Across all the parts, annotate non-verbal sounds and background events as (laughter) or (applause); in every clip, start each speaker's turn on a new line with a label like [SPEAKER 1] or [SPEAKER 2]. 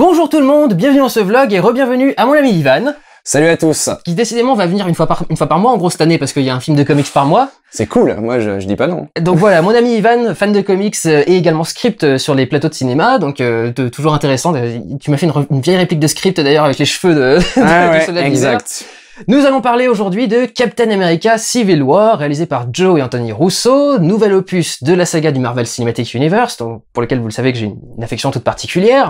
[SPEAKER 1] Bonjour tout le monde, bienvenue dans ce vlog et re-bienvenue à mon ami Ivan. Salut à tous Qui décidément va venir une fois par, une fois par mois en gros cette année parce qu'il y a un film de comics par mois. C'est cool, moi je, dis pas non. Donc voilà, mon ami Ivan, fan de comics et également script sur les plateaux de cinéma, donc euh, de, toujours intéressant. tu m'as fait une, vieille réplique de script d'ailleurs avec les cheveux de, (laughs) ah ouais, Exact. Nous allons parler aujourd'hui de Captain America Civil War, réalisé par Joe et Anthony Russo, nouvel opus de la saga du Marvel Cinematic Universe, pour lequel vous le savez que j'ai une affection toute particulière.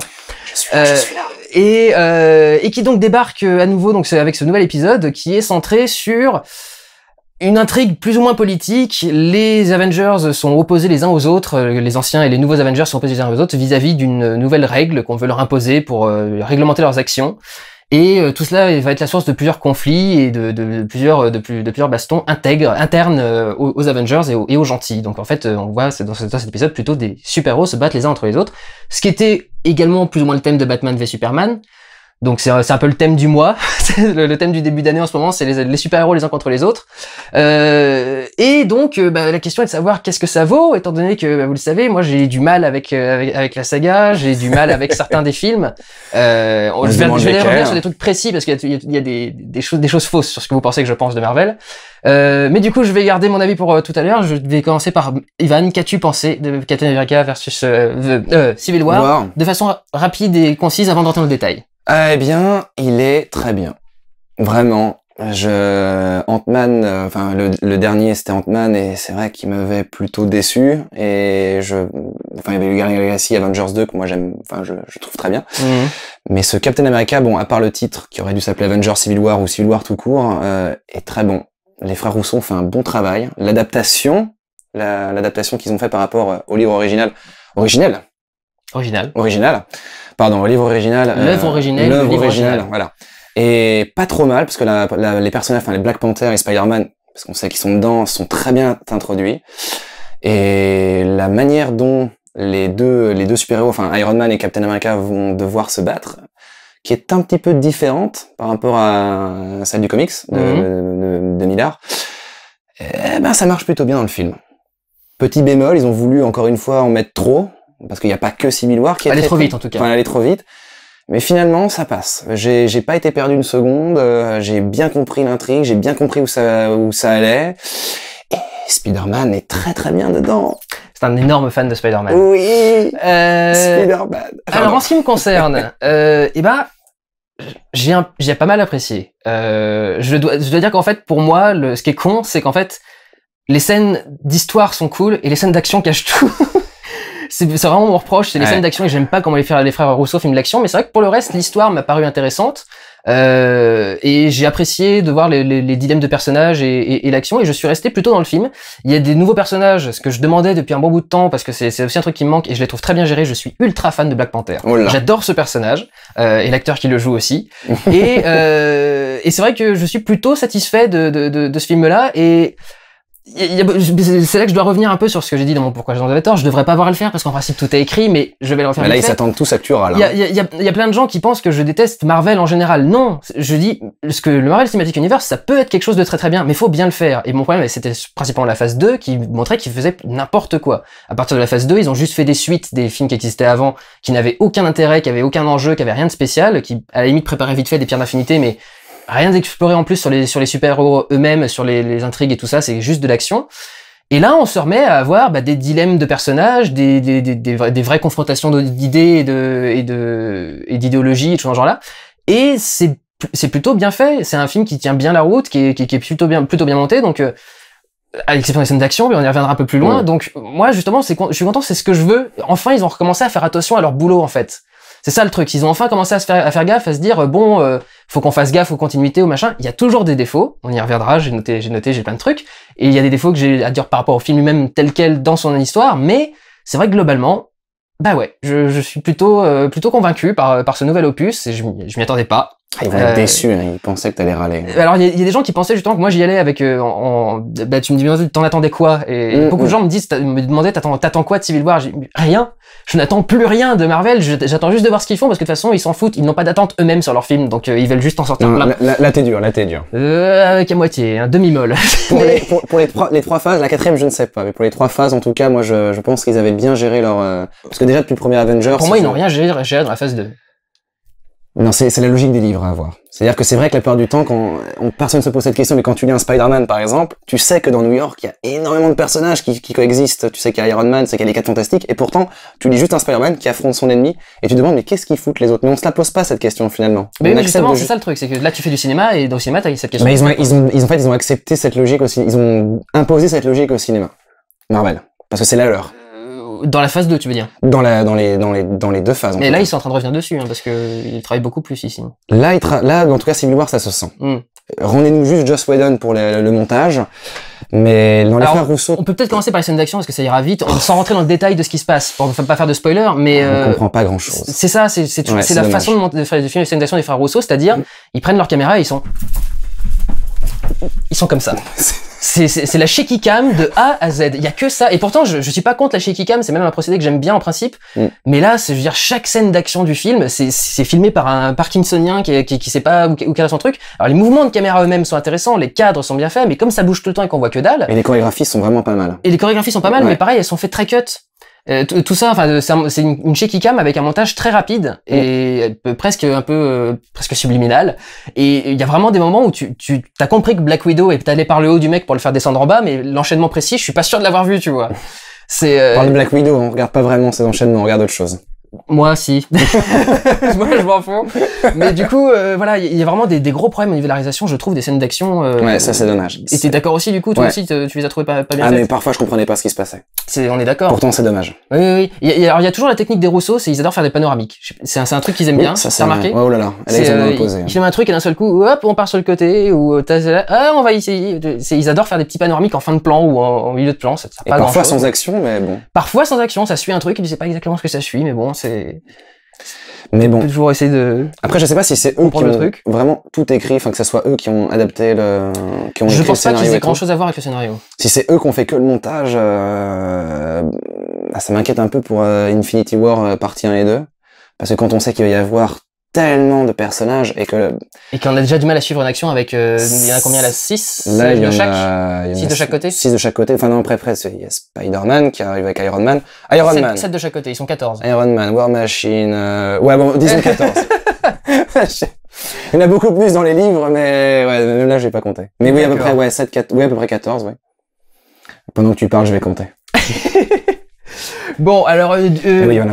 [SPEAKER 1] Je suis, je suis là. Euh, euh, et, qui donc débarque euh, à nouveau donc avec ce nouvel épisode qui est centré sur une intrigue plus ou moins politique. Les Avengers sont opposés les uns aux autres, les anciens et les nouveaux Avengers sont opposés les uns aux autres vis-à-vis d'une nouvelle règle qu'on veut leur imposer pour réglementer leurs actions. Et euh, tout cela va être la source de plusieurs conflits et de, plusieurs, euh, de, plusieurs bastons intègres, internes euh, aux, Avengers et aux, gentils. Donc en fait, on voit dans, dans cet épisode plutôt des super-héros se battent les uns entre les autres, ce qui était également plus ou moins le thème de Batman v Superman, donc euh, c'est un peu le thème du mois, (laughs) le thème du début d'année en ce moment, c'est les, les super-héros les uns contre les autres. Euh, et donc euh, bah, la question est de savoir qu'est-ce que ça vaut, étant donné que bah, vous le savez, moi j'ai du mal euh, avec, avec, la saga, j'ai du mal avec certains des films. Euh, je vais, revenir sur des trucs précis parce qu'il y a, des, des, choses, des choses fausses sur ce que vous pensez que je pense de Marvel. Euh, mais du coup je vais garder mon avis pour tout à l'heure. Je vais commencer par Ivan, qu'as-tu pensé de Captain America versus Civil War, de façon rapide et concise avant d'entrer dans le détail.
[SPEAKER 2] Ah, eh bien, il est très bien. Vraiment. Je Ant-Man, euh, enfin le, dernier c'était Ant-Man et c'est vrai qu'il m'avait plutôt déçu et je enfin il y avait le the Galaxy Avengers 2 que moi j'aime enfin je, trouve très bien. Mhm. Mais ce Captain America bon à part le titre qui aurait dû s'appeler Avengers Civil War ou Civil War tout court euh, est très bon. Les frères Rousseau ont fait un bon travail, l'adaptation l'adaptation qu'ils ont fait par rapport au livre original originel Original. Original. Pardon, livre original. L'œuvre euh, originale. voilà. Et pas trop mal, parce que les personnages, enfin les Black Panther et Spider-Man, parce qu'on sait qu'ils sont dedans, sont très bien introduits. Et la manière dont les deux, les deux super-héros, enfin Iron Man et Captain America vont devoir se battre, qui est un petit peu différente par rapport à celle du comics de, mm de, Millard, eh ben ça marche plutôt bien dans le film. Petit bémol, ils ont voulu encore une fois en mettre trop, parce qu'il n'y a pas que Civil War qui est allait trop vite en tout cas. elle trop vite. Mais finalement, ça passe. J'ai, pas été perdu une seconde. Euh, j'ai bien compris l'intrigue. J'ai bien compris où ça, où ça allait. Et Spider-Man est très très bien dedans.
[SPEAKER 1] C'est un énorme fan de Spider-Man. Oui. Euh, Spider-Man. alors, en ce qui me concerne, (laughs) euh, eh ben, j'ai, j'ai pas mal apprécié. Euh, je dois, je dois dire qu'en fait, pour moi, le, ce qui est con, c'est qu'en fait, les scènes d'histoire sont cool et les scènes d'action cachent tout. (laughs) c'est vraiment mon reproche, c'est les scènes d'action et j'aime pas comment les, faire, les frères Rousseau film l'action, mais c'est vrai que pour le reste, l'histoire m'a paru intéressante. Euh, et j'ai apprécié de voir les, dilemmes de personnages et, l'action, et je suis resté plutôt dans le film. Il y a des nouveaux personnages, ce que je demandais depuis un bon bout de temps, parce que c'est aussi un truc qui me manque, et je les trouve très bien gérés. Je suis ultra fan de Black Panther. Oh J'adore ce personnage, euh, et l'acteur qui le joue aussi. (laughs) et, euh, et c'est vrai que je suis plutôt satisfait de, de, de, de ce film-là, et c'est là que je dois revenir un peu sur ce que j'ai dit dans mon pourquoi j'en avais tort. Je devrais pas avoir le faire parce qu'en principe tout est écrit, mais je vais le refaire. Mais là, ils s'attendent tous à que tu Il y, a plein de gens qui pensent que je déteste Marvel en général. Non, je dis ce que le Marvel Cinematic Universe, ça peut être quelque chose de très très bien, mais il faut bien le faire. Et mon problème, c'était principalement la phase 2 qui montrait qu'ils faisaient n'importe quoi. À partir de la phase 2, ils ont juste fait des suites des films qui existaient avant, qui n'avaient aucun intérêt, qui avaient aucun enjeu, qui avaient rien de spécial, qui à la limite préparaient vite fait des pierres d'infinité, mais rien d'exploré en plus sur les, sur les super-héros eux-mêmes, sur les, les, intrigues et tout ça, c'est juste de l'action. Et là, on se remet à avoir bah, des dilemmes de personnages, des, des, des, des vraies confrontations d'idées et de et de et d'idéologies, tout ce genre là. Et c'est c'est plutôt bien fait. C'est un film qui tient bien la route, qui est, qui, est plutôt bien plutôt bien monté. Donc à euh, l'exception des scènes d'action, mais on y reviendra un peu plus loin. Donc moi justement, c'est je suis content, c'est ce que je veux. Enfin, ils ont recommencé à faire attention à leur boulot en fait. C'est ça le truc. Ils ont enfin commencé à se faire, à faire gaffe, à se dire euh, bon, euh, faut qu'on fasse gaffe aux continuités, au machin. Il y a toujours des défauts. On y reviendra. J'ai noté, j'ai noté, j'ai plein de trucs. Et il y a des défauts que j'ai à dire par rapport au film lui-même tel quel dans son histoire. Mais c'est vrai que globalement, bah ouais, je, je suis plutôt euh, plutôt convaincu par par ce nouvel opus. Et je, je m'y attendais pas. Ah, ils vont être euh, déçus,
[SPEAKER 2] hein. ils pensaient que t'allais râler.
[SPEAKER 1] Alors il y, a des gens qui pensaient justement que moi j'y allais avec. bah, tu me dis, t'en attendais quoi Et mm, beaucoup de mm. gens me disent, me demandaient, t'attends, quoi de Civil War Rien je n'attends plus rien de Marvel, j'attends juste de voir ce qu'ils font parce que de toute façon ils s'en foutent, ils n'ont pas d'attente eux-mêmes sur leur film, donc euh, ils veulent juste en sortir La plein. Là, t'es dur, là t'es dur. Euh, avec à moitié, un demi-molle.
[SPEAKER 2] (laughs) pour, les, trois, phases, la quatrième je ne sais pas, mais pour les trois phases en tout cas moi je, pense qu'ils avaient bien géré leur... Euh, parce que déjà depuis le premier Avengers... Pour moi ils n'ont
[SPEAKER 1] rien géré, géré dans la phase 2.
[SPEAKER 2] Non, c'est la logique des livres à avoir. C'est-à-dire que c'est vrai que la plupart du temps, quand personne ne se pose cette question, mais quand tu lis un Spider-Man par exemple, tu sais que dans New York, il y a énormément de personnages qui, qui coexistent. Tu sais qu'il y a Iron Man, tu qu'il y a les 4 fantastiques, et pourtant, tu lis juste un Spider-Man qui affronte son ennemi, et tu te demandes, mais qu'est-ce qu'ils foutent les autres Mais on ne se la pose pas cette question finalement. Mais, justement, c'est ça
[SPEAKER 1] le truc, c'est que là tu fais du cinéma, et dans le cinéma, tu as cette question. Mais ils ont, ils,
[SPEAKER 2] ont, en fait, ils ont accepté cette logique aussi, ils ont imposé cette logique au cinéma. Marvel. Parce que c'est la leur.
[SPEAKER 1] Dans la phase 2, tu veux dire
[SPEAKER 2] dans, la, dans, les, dans, les, dans les deux phases. Mais là, ils sont
[SPEAKER 1] en train de revenir dessus, hein, parce qu'ils travaillent beaucoup plus ici.
[SPEAKER 2] Là, là, en tout cas, Civil War, ça se sent. Hmm. Rendez-nous juste Joss Whedon pour le, montage. Mais dans les frères
[SPEAKER 1] Rousseau. On peut peut-être commencer par les scènes d'action parce que ça ira vite, sans rentrer dans le détail de ce qui se passe, pour ne pas faire de spoiler, mais. Ah, on ne euh, comprend
[SPEAKER 2] pas grand chose. C'est
[SPEAKER 1] ça, c'est la façon de, monter, de faire les scènes d'action des frères Rousseau, c'est-à-dire, mm. ils prennent leur caméra et ils sont ils sont comme ça. C'est la shaky cam de A à Z. Il y a que ça. Et pourtant, je, je suis pas contre la shaky cam. C'est même un procédé que j'aime bien en principe. Mm. Mais là, je veux dire, chaque scène d'action du film, c'est filmé par un Parkinsonien qui, qui, qui sait pas où, où, a son truc. Alors les mouvements de caméra eux-mêmes sont intéressants, les cadres sont bien faits, mais comme ça bouge tout le temps et qu'on voit que dalle. Et les chorégraphies sont vraiment pas mal. Et les chorégraphies sont pas mal, mais pareil, elles sont faites très cut. Euh, tout ça, enfin, c'est une, une shaky cam avec un montage très rapide et mm. presque un peu euh, presque subliminal. Et il y a vraiment des moments où tu, tu as compris que Black Widow est allé par le haut du mec pour le faire descendre en bas, mais l'enchaînement précis, je suis pas sûr de l'avoir vu, tu vois.
[SPEAKER 2] C'est. Euh, Parle Black Widow, on regarde pas vraiment ces enchaînements, on regarde autre chose.
[SPEAKER 1] Moi, si. (laughs) Moi, je m'en fous. Mais du coup, euh, voilà, il y a vraiment des, gros problèmes au niveau de la réalisation, je trouve, des scènes d'action. Euh, ouais, ça, c'est
[SPEAKER 2] dommage. Et t'es d'accord
[SPEAKER 1] aussi, du coup, toi aussi, tu les as trouvées pas, bien Ah, mais
[SPEAKER 2] parfois, je comprenais pas ce qui se passait. C'est,
[SPEAKER 1] on est d'accord. Pourtant, c'est dommage. Oui, oui, oui. alors, il y a toujours la technique des Rousseau, c'est ils adorent faire des panoramiques. C'est un, un, truc qu'ils aiment bien. Ça, c'est remarqué. Ouais, oh là
[SPEAKER 2] là. Elle est, euh, ils, hein. ils
[SPEAKER 1] un truc et d'un seul coup, hop, on part sur le côté, ou euh, ah, on va essayer. Ils adorent faire des petits panoramiques en fin de plan ou en, milieu de plan. Ça, parfois sans
[SPEAKER 2] action, mais bon.
[SPEAKER 1] Parfois sans action, ça suit un truc, ils ne pas exactement ce que ça suit, mais bon,
[SPEAKER 2] mais bon. Après, je sais pas si c'est eux qui ont vraiment tout écrit, enfin que ce soit eux qui ont adapté le, qui ont je pense pas qu'ils aient grand chose
[SPEAKER 1] à voir avec le scénario.
[SPEAKER 2] Si c'est eux qui ont fait que le montage, euh, bah, ça m'inquiète un peu pour euh, Infinity War euh, partie 1 et 2. Parce que quand on sait qu'il va y
[SPEAKER 1] avoir tellement de personnages et que et qu'on a déjà du mal à suivre une action avec euh, il y en a combien là 6 il
[SPEAKER 2] 6 de chaque côté 6 de chaque côté enfin non après près, il y a Spider-Man qui arrive avec Iron Man Iron Man 7
[SPEAKER 1] de chaque côté ils sont 14
[SPEAKER 2] Iron Man War Machine euh, ouais bon disons 14 (laughs) il y en a beaucoup plus dans les livres mais ouais, là vais pas compter. mais oui à peu près ouais oui à peu près 14 ouais pendant que tu parles je vais compter (laughs)
[SPEAKER 1] Bon, alors.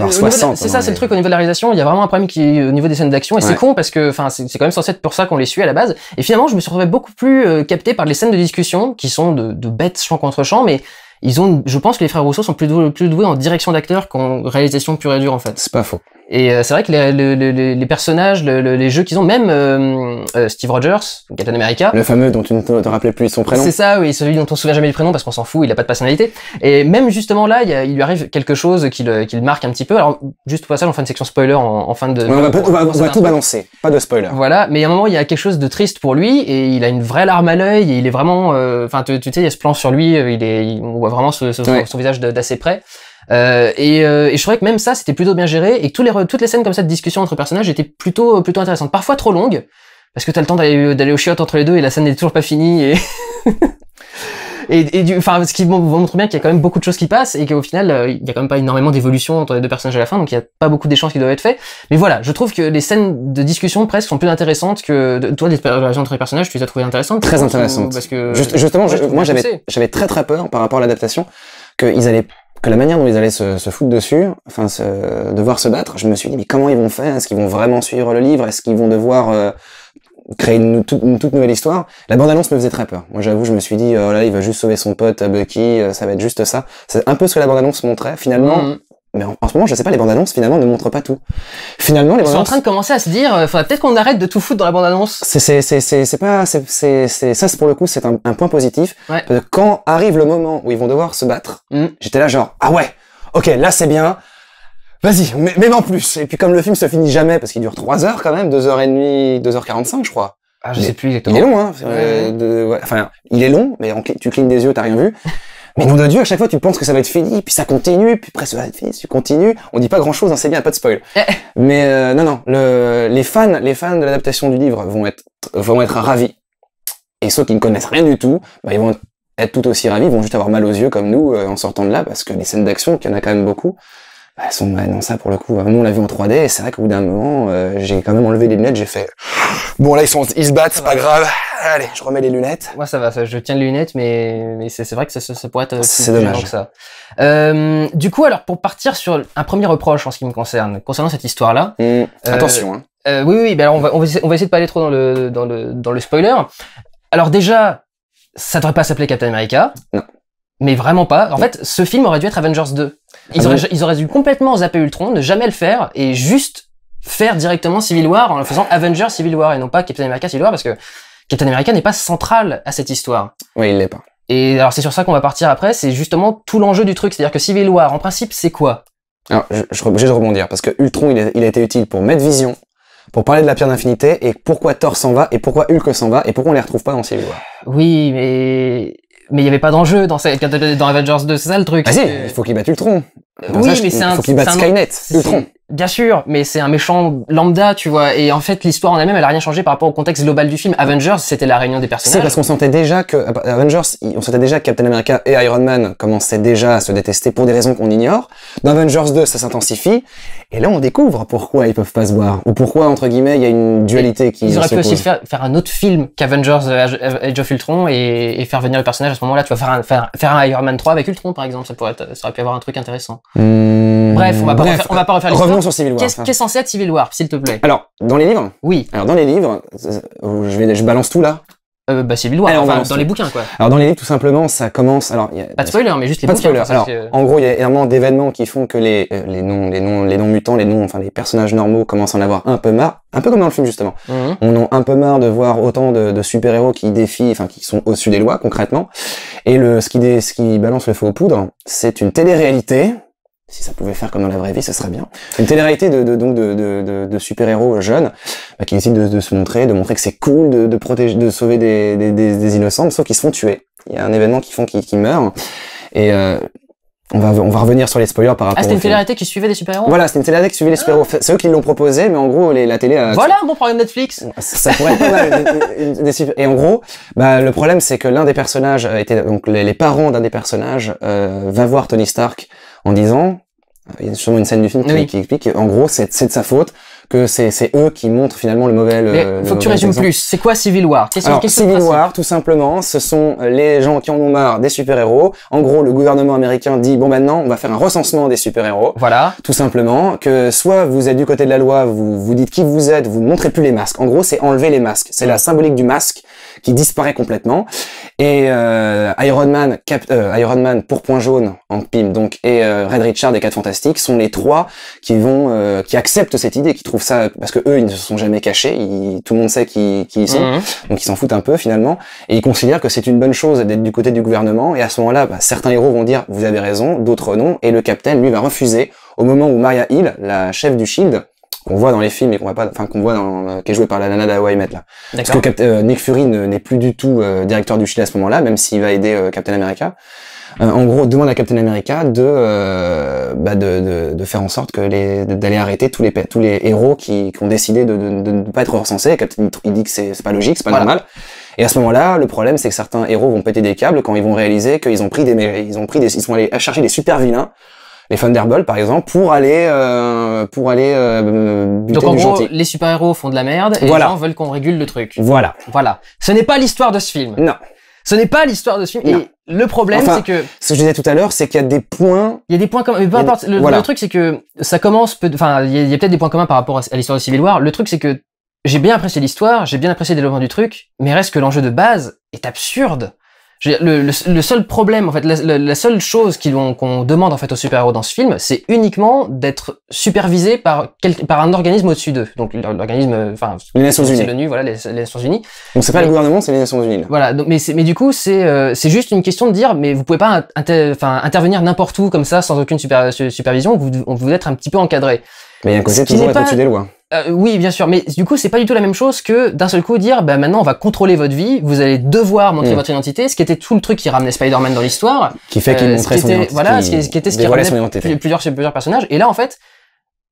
[SPEAKER 1] C'est ça, hein, c'est le truc au niveau de la réalisation. Il y a vraiment un problème qui au niveau des scènes d'action. Et c'est con parce que c'est quand même censé être pour ça qu'on les suit à la base. Et finalement, je me suis retrouvé beaucoup plus euh, capté par les scènes de discussion qui sont de, bêtes champ contre champ, mais ils ont, je pense que les frères Rousseau sont plus, doués, plus doués en direction d'acteur qu'en réalisation pure et dure en fait. C'est pas faux. Et euh, c'est vrai que les, les, les, personnages, les jeux qu'ils ont, même euh, euh, Steve Rogers, Captain America. Le
[SPEAKER 2] fameux dont tu ne te, rappelles plus son prénom. C'est
[SPEAKER 1] ça, oui, celui dont on se souvient jamais du prénom parce qu'on s'en fout, il a pas de personnalité. Et même justement là, il, lui arrive quelque chose qui le, qui le, marque un petit peu. Alors, juste pour ça, on fait une section spoiler en, en fin de. on va, tout
[SPEAKER 2] balancer, pas de spoiler.
[SPEAKER 1] Voilà, mais à un moment, il y a quelque chose de triste pour lui et il a une vraie larme à l'œil et il est vraiment. Enfin, tu, tu sais, il y a ce plan sur lui, il est, on voit vraiment son, son visage d'assez près. Euh, et, euh, et, je trouvais que même ça, c'était plutôt bien géré et que tous les, toutes les scènes comme ça de discussion entre personnages étaient plutôt, euh, plutôt intéressantes. Parfois trop longues, parce que t'as le temps d'aller, euh, d'aller au chiot entre les deux et la scène n'est toujours pas finie (laughs) et... et, du, enfin, ce qui montre bien qu'il y a quand même beaucoup de choses qui passent et qu'au final, il y a quand même pas énormément d'évolution entre les deux personnages à la fin, donc il n'y a pas beaucoup d'échanges qui doivent être faits. Mais voilà, je trouve que les scènes de discussion presque sont plus intéressantes que de, toi, les relations entre les personnages, tu les as trouvées intéressantes. Très intéressantes. parce que justement, moi j'avais,
[SPEAKER 2] j'avais très très peur par rapport à l'adaptation qu'ils allaient que la manière dont ils allaient se, se foutre dessus, enfin se, devoir se battre, je me suis dit mais comment ils vont faire Est-ce qu'ils vont vraiment suivre le livre Est-ce qu'ils vont devoir euh, créer une, toute nouvelle histoire La bande-annonce me faisait très peur. Moi j'avoue, je me suis dit oh là, il va juste sauver son pote euh, Bucky, euh, ça va être juste ça. C'est un peu ce que la bande-annonce montrait. Finalement, mm-hmm. Mais en, ce moment, je sais pas, les bandes annonces finalement ne montrent pas tout. Finalement, les bandes annonces. Ils sont en train
[SPEAKER 1] de commencer à se dire, euh, faudrait peut-être qu'on arrête de tout foutre dans la bande annonce.
[SPEAKER 2] C'est, c'est, c'est, c'est, pas, c'est, c'est, c'est, ça, c'est pour le coup, c'est un, point positif. quand arrive le moment où ils vont devoir se battre, mm. j'étais là genre, ah ouais, ok, là c'est bien. Vas-y, même en plus. Et puis comme le film se finit jamais, parce qu'il dure trois heures quand même, et demie 30 2h45 je crois. Ah, je sais plus exactement. Il est long, hein. Euh, enfin, il est long, mais tu clignes des yeux, t'as rien vu. (laughs) Mais nom de Dieu, à chaque fois, tu penses que ça va être fini, puis ça continue, puis après ça va être fini, tu continues. On dit pas grand chose, hein, c'est bien, pas de spoil. Eh. Mais euh, non, non, les fans, les fans de l'adaptation du livre vont être, vont être ravis. Et ceux qui ne connaissent rien du tout, bah, ils vont être tout aussi ravis, ils vont juste avoir mal aux yeux comme nous euh, en sortant de là, parce que les scènes d'action, qu'il y en a quand même beaucoup, bah, non, ça pour le coup, hein. nous on l'a vu en 3D, et c'est vrai qu'au bout d'un moment,
[SPEAKER 1] euh, j'ai quand même enlevé les lunettes, j'ai fait
[SPEAKER 2] bon là ils sont, se battent,
[SPEAKER 1] c'est pas grave, allez, je remets les lunettes. Moi ça va, je tiens les lunettes, mais, c'est vrai que ça, pourrait être plus dommage que ça. Euh, du coup, alors pour partir sur un premier reproche en ce qui me concerne, concernant cette histoire-là, mmh. euh, attention. Hein. oui, oui, ben alors on, va, on, va essayer, de pas aller trop dans le, dans le, dans le spoiler. Alors déjà, ça devrait pas s'appeler Captain America. Non. Mais vraiment pas. En fait, ce film aurait dû être Avengers 2. Ah ils, auraient, dû complètement zapper Ultron, ne jamais le faire, et juste faire directement Civil War en le faisant Avengers Civil War et non pas Captain America Civil War parce que Captain America n'est pas central à cette histoire. Oui, il l'est pas. Et alors c'est sur ça qu'on va partir après, c'est justement tout l'enjeu du truc, c'est-à-dire que Civil War en principe c'est quoi
[SPEAKER 2] alors, je, vais de rebondir parce que Ultron il a, été utile pour mettre Vision, pour parler de la pierre d'infinité et pourquoi Thor s'en va et pourquoi Hulk s'en va et pourquoi on les retrouve pas dans Civil War.
[SPEAKER 1] Oui, mais mais il n'y avait pas d'enjeu dans, dans Avengers 2, c'est ça le truc. Ah si, il faut qu'il battent Ultron oui, mais c'est un, Skynet, Ultron. Bien sûr, mais c'est un méchant lambda, tu vois. Et en fait, l'histoire en elle-même, elle a rien changé par rapport au contexte global du film. Avengers, c'était la réunion des personnages. C'est parce qu'on
[SPEAKER 2] sentait déjà que ah bah, Avengers, on sentait déjà que Captain America et Iron Man commençaient déjà à se détester pour des raisons qu'on ignore. Dans Avengers 2, ça s'intensifie. Et là, on découvre pourquoi ils peuvent pas se voir. Ou pourquoi, entre guillemets, il y a une dualité qui Ils auraient pu aussi faire,
[SPEAKER 1] un autre film qu'Avengers euh, euh, Age of Ultron et, faire venir le personnage à ce moment-là. Tu vois, faire un, faire, Iron Man 3 avec Ultron, par exemple. Ça pourrait ça aurait pu avoir un truc intéressant.
[SPEAKER 2] Hmm. Bref, on va pas, on va pas refaire l'histoire sur Civil War. Qu'est-ce est
[SPEAKER 1] censé être Civil War, s'il te plaît Alors, dans les livres Oui. Alors, dans les livres, je, je balance tout là. Euh, bah, Civil
[SPEAKER 2] War, dans les bouquins, quoi. Alors, dans les livres, tout simplement, ça commence. Alors,
[SPEAKER 1] Pas de spoiler, mais juste les bouquins. Pas de spoiler. Euh,
[SPEAKER 2] en gros, il y a énormément d'événements qui font que les, euh, les non, les non, les non mutants, les noms enfin, les personnages normaux commencent à en avoir un peu marre. Un peu comme dans le film, justement. Mhm. On a un peu marre de voir autant de, super-héros qui défient, enfin, qui sont au-dessus des lois, concrètement. Et le, ce qui, ce qui balance le feu aux poudres, c'est une télé-réalité si ça pouvait faire comme dans la vraie vie, ce serait bien. Une télé-réalité de, donc de, de, de super-héros jeunes bah, qui décident de, se montrer, de montrer que c'est cool de, protéger, de sauver des, innocents, sauf qu'ils se font tuer. Il y a un événement qui font qu'ils meurent. Et euh, on, va, on va revenir sur les spoilers par rapport. Ah, c'était une télé-réalité
[SPEAKER 1] qui suivait des super-héros.
[SPEAKER 2] Voilà, c'était une télé-réalité qui suivait les super-héros. Ah. C'est eux qui l'ont proposé, mais en gros, la télé. A... Voilà
[SPEAKER 1] un bon programme Netflix. Ça, pourrait
[SPEAKER 2] être Et en gros, bah, le problème, c'est que l'un des personnages euh, était donc les, parents d'un des personnages euh, va voir Tony Stark en disant, il y a sûrement une scène du film qui, qui explique, en gros, c'est de sa faute, que c'est eux qui montrent finalement le mauvais. faut que tu résumes plus.
[SPEAKER 1] C'est quoi Civil War qu Alors, c'est Civil War, tout simplement,
[SPEAKER 2] ce sont les gens qui en ont marre des super-héros. En gros, le gouvernement américain dit bon maintenant, on va faire un recensement des super-héros. Voilà. Tout simplement que soit vous êtes du côté de la loi, vous vous dites qui vous êtes, vous ne montrez plus les masques. En gros, c'est enlever les masques. C'est la symbolique du masque qui disparaît complètement. Et euh, Iron Man, Cap, euh, Iron Man pour point jaune, en PIM, donc et euh, Red Richard et Quatre Fantastiques sont les trois qui vont qui acceptent cette idée, qui trouvent ça parce que eux ils ne se sont jamais cachés, tout le monde sait qui, ils sont, mhm. donc ils s'en foutent un peu finalement et ils considèrent que c'est une bonne chose d'être du côté du gouvernement et à ce moment-là, bah, certains héros vont dire vous avez raison, d'autres non et le capitaine lui va refuser au moment où Maria Hill, la chef du Shield, qu'on voit dans les films et qu'on voit pas, enfin qu'on voit euh, qui est joué par la nana d'Hawaii là. Parce que euh, Nick Fury n'est plus du tout euh, directeur du Shield à ce moment-là, même s'il va aider Captain America. Euh, en gros, demande à Captain America de, euh, bah, de, faire en sorte que d'aller arrêter tous les, tous les héros qui, qui ont décidé de, de, ne pas être recensés. Captain il dit que c'est, pas logique, c'est pas normal. Et à ce moment-là, le problème, c'est que certains héros vont péter des câbles quand ils vont réaliser qu'ils ont pris des, ils ont pris des, ils sont allés chercher des super vilains les Thunderbolts par exemple pour aller euh, pour aller donc en gros
[SPEAKER 1] les super héros font de la merde et voilà. les gens veulent qu'on régule le truc voilà voilà ce n'est pas l'histoire de ce film non ce n'est pas l'histoire de ce film. Et le problème, c'est que
[SPEAKER 2] ce que je disais tout à l'heure, c'est qu'il y a des points. Il y a
[SPEAKER 1] des points communs. Mais peu importe. Le, truc, c'est que ça commence. Enfin, il y a, peut-être des points communs par rapport à l'histoire de Civil War. Le truc, c'est que j'ai bien apprécié l'histoire, j'ai bien apprécié le développement du truc, mais reste que l'enjeu de base est absurde le, le, seul problème, en fait, la, seule chose qu'on demande en fait aux super-héros dans ce film, c'est uniquement d'être supervisé par, par un organisme au-dessus d'eux. Donc l'organisme, euh, enfin, les Nations Unies. voilà, les, Nations Unies. Donc c'est pas le gouvernement, c'est les Nations Unies. Voilà. Donc, mais, mais du coup, c'est euh, c'est juste une question de dire, mais vous pouvez pas inter intervenir n'importe où comme ça sans aucune super, supervision. Vous, vous êtes un petit peu encadré. Mais il y a un côté toujours au-dessus des lois. Euh, oui, bien sûr, mais du coup, c'est pas du tout la même chose que d'un seul coup dire, bah maintenant, on va contrôler votre vie, vous allez devoir montrer mm. votre identité, ce qui était tout le truc qui ramenait Spider-Man dans l'histoire, qui fait qu'il euh, son identité, voilà, ce qui, était ce qui ramenait plusieurs, plusieurs, personnages. Et là, en fait,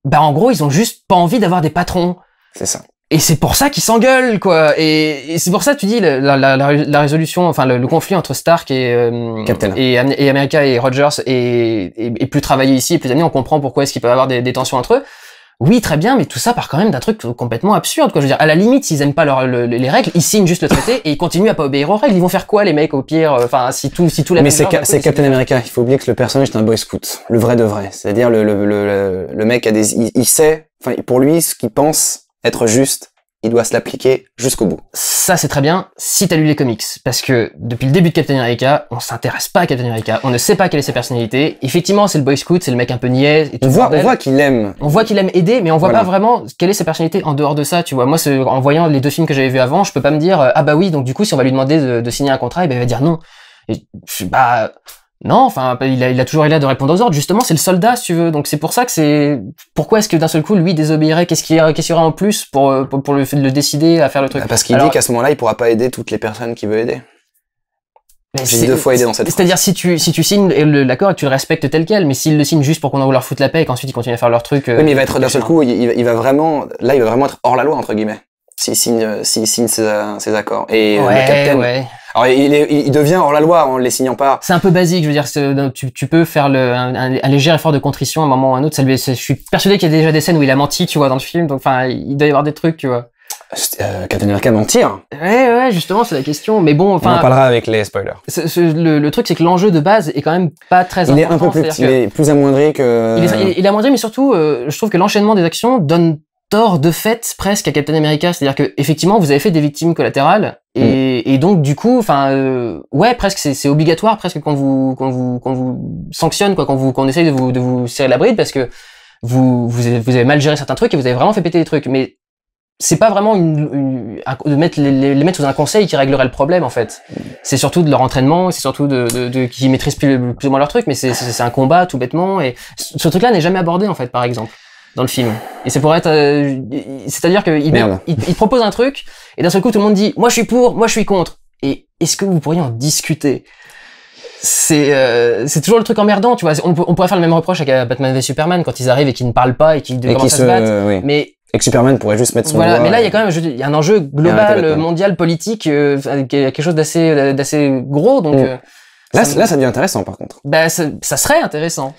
[SPEAKER 1] bah en gros, ils ont juste pas envie d'avoir des patrons. C'est ça. Et c'est pour ça qu'ils s'engueulent, quoi. Et, c'est pour ça, tu dis, la, résolution, enfin, le, conflit entre Stark et, euh, et, et, America et Rogers est, plus travaillé ici, plus amené. On comprend pourquoi est-ce qu'ils peuvent avoir des, des tensions entre eux. Oui, très bien, mais tout ça part quand même d'un truc complètement absurde. Quoi. Je veux dire, à la limite, s'ils aiment pas les règles, ils signent juste le traité et ils continuent à pas obéir aux règles. Ils vont faire quoi, les mecs, au pire euh, Enfin, si tout, si tout Mais c'est Captain
[SPEAKER 2] America. Il faut oublier que le personnage est un boy scout, le vrai de vrai. C'est-à-dire le, mec a des, il, il sait, enfin, pour lui, ce qu'il pense être juste, il doit se l'appliquer jusqu'au bout.
[SPEAKER 1] Ça, c'est très bien si t'as lu les comics. Parce que depuis le début de Captain America, on s'intéresse pas à Captain America. On ne sait pas quelle est sa personnalité. Effectivement, c'est le boy scout, c'est le mec un peu niais. on, voit, qu'il aime. On voit qu'il aime aider, mais on voit pas vraiment quelle est sa personnalité en dehors de ça. Tu vois, moi, en voyant les deux films que j'avais vus avant, je peux pas me dire, euh, ah bah oui, donc du coup, si on va lui demander de, signer un contrat, eh ben, il va dire non. je suis bah, non, enfin, bah, il a, toujours été là de répondre aux ordres. Justement, c'est le soldat, si tu veux. Donc c'est pour ça que c'est. Pourquoi est-ce que d'un seul coup, lui désobéirait Qu'est-ce qu'il y, aurait en plus pour, euh, pour, le, décider à faire le truc bah, Parce qu'il dit qu'à ce
[SPEAKER 2] moment-là, il pourra pas aider toutes les personnes qui veut aider. J'ai deux fois aidé dans cette.
[SPEAKER 1] C'est-à-dire si tu signes l'accord et que tu le respectes tel quel, mais s'il le signe juste pour qu'on envoie leur foutre la paix et qu'ensuite ils continuent à faire leur truc. Euh, oui, mais il va être d'un seul
[SPEAKER 2] coup, il, il, va vraiment là, il va vraiment être hors la loi entre guillemets. S'il signe euh, signe ses, accords et ouais, le capitaine. Ouais alors, il, il devient hors la loi en les signant pas.
[SPEAKER 1] C'est un peu basique, je veux dire, tu, peux faire le, un, léger effort de contrition à un moment ou à un autre. je suis persuadé qu'il y a déjà des scènes où il a menti, tu vois, dans le film. Donc, enfin, il doit y avoir des trucs, tu vois. Euh,
[SPEAKER 2] Captain America mentir
[SPEAKER 1] Ouais, ouais, justement, c'est la question. Mais bon, enfin. On en parlera
[SPEAKER 2] avec les spoilers.
[SPEAKER 1] le, truc, c'est que l'enjeu de base est quand même pas très important. Il est un peu plus, il est plus
[SPEAKER 2] amoindri que.
[SPEAKER 1] Il est, amoindri, mais surtout, euh, je trouve que l'enchaînement des actions donne tort de fait presque à Captain America, c'est-à-dire que effectivement vous avez fait des victimes collatérales et, mm. donc du coup, enfin euh, ouais presque c'est obligatoire presque qu'on vous qu'on vous vous sanctionne quoi, qu'on vous qu'on essaye de vous de vous serrer la bride parce que vous vous avez, mal géré certains trucs et vous avez vraiment fait péter des trucs, mais c'est pas vraiment de mettre les, mettre sous un conseil qui réglerait le problème en fait. C'est surtout de leur entraînement, c'est surtout de, de, qui maîtrisent plus, ou moins leur truc, mais c'est un combat tout bêtement et ce truc-là n'est jamais abordé en fait par exemple dans le film. Et c'est pour être, euh, c'est-à-dire qu'il il, propose un truc et d'un seul coup tout le monde dit moi je suis pour, moi je suis contre. Et est-ce que vous pourriez en discuter c'est euh, c'est toujours le truc emmerdant, tu vois. On, pourrait faire le même reproche avec euh, Batman v Superman quand ils arrivent et qu'ils ne parlent pas et qu'ils qu se, à se battre. Mais
[SPEAKER 2] et que Superman pourrait juste mettre son mais là il y
[SPEAKER 1] a quand même y a un enjeu ah, global, mondial, politique, quelque chose d'assez d'assez gros donc. Mm. Là, ça devient
[SPEAKER 2] intéressant par contre.
[SPEAKER 1] Bah, ça serait intéressant.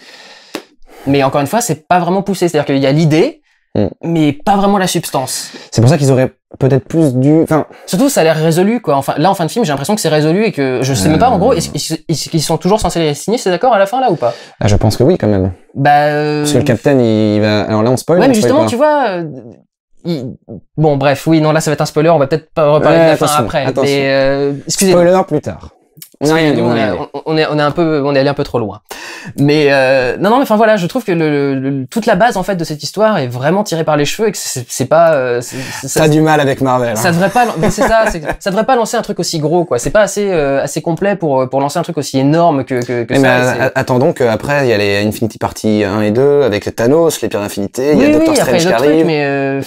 [SPEAKER 1] Mais encore une fois, c'est pas vraiment poussé. C'est-à-dire qu'il y a l'idée, mm. mais pas vraiment la substance.
[SPEAKER 2] C'est pour ça qu'ils auraient peut-être plus dû. Enfin.
[SPEAKER 1] Surtout, ça a l'air résolu, quoi. Enfin, là, en fin de film, j'ai l'impression que c'est résolu et que je sais même pas, en gros, euh. est-ce qu'ils sont toujours censés les signer ces accords à la fin, là, ou pas
[SPEAKER 2] ah, Je pense que oui, quand
[SPEAKER 1] même. Bah. Parce que euh, le capitaine, il va. Alors là, on spoil. Ouais, mais justement, tu vois. Euh, bon, bref, oui, non, là, ça va être un spoiler. On va peut-être reparler de la fin après. Attention. spoiler plus tard. On, on, est, on est un peu, on est allé un peu trop loin. Mais euh, non, non, mais enfin voilà, je trouve que le, toute la base en fait de cette histoire est vraiment tirée par les cheveux et que c'est pas. ça, euh, a du mal avec Marvel. Hein. Ça devrait pas, c'est ça, ça devrait pas lancer un truc aussi gros quoi. C'est pas assez euh, assez complet pour pour lancer un truc aussi énorme que que. que eh ça, mais
[SPEAKER 2] ben, attendons qu'après il y a les Infinity Party 1 et 2 avec Thanos, les pierres d'infinité, il y a Doctor Strange qui arrive. mais
[SPEAKER 1] euh,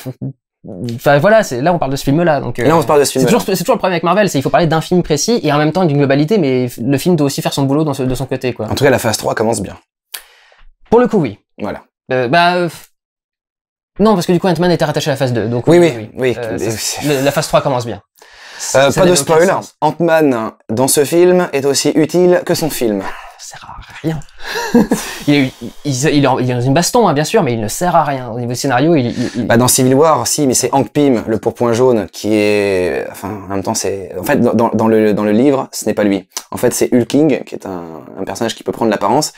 [SPEAKER 1] Enfin voilà, c'est là on parle de ce film-là. Donc on euh, parle de ce film. C'est toujours, toujours, le problème avec Marvel, c'est il faut parler d'un film précis et en même temps d'une globalité, mais le film doit aussi faire son boulot dans de son côté quoi. En tout
[SPEAKER 2] cas, la phase 3 commence bien. Pour le coup, oui. Voilà.
[SPEAKER 1] Euh, bah euh, non, parce que du coup Ant-Man était rattaché à la phase 2, donc oui oui oui. la phase 3 commence bien. pas de spoiler
[SPEAKER 2] Ant-Man dans ce film est aussi utile que son film.
[SPEAKER 1] C'est rare rien.
[SPEAKER 2] (laughs) il, est,
[SPEAKER 1] il, il, dans une baston, hein, bien sûr, mais il ne sert à rien. Au niveau scénario,
[SPEAKER 2] il... Bah dans Civil War, si, mais c'est Hank Pym, le pourpoint jaune, qui est... Enfin, en même temps, c'est... En fait, dans, dans, le, dans le livre, ce n'est pas lui. En fait, c'est Hulking, qui est un, un personnage qui peut prendre l'apparence,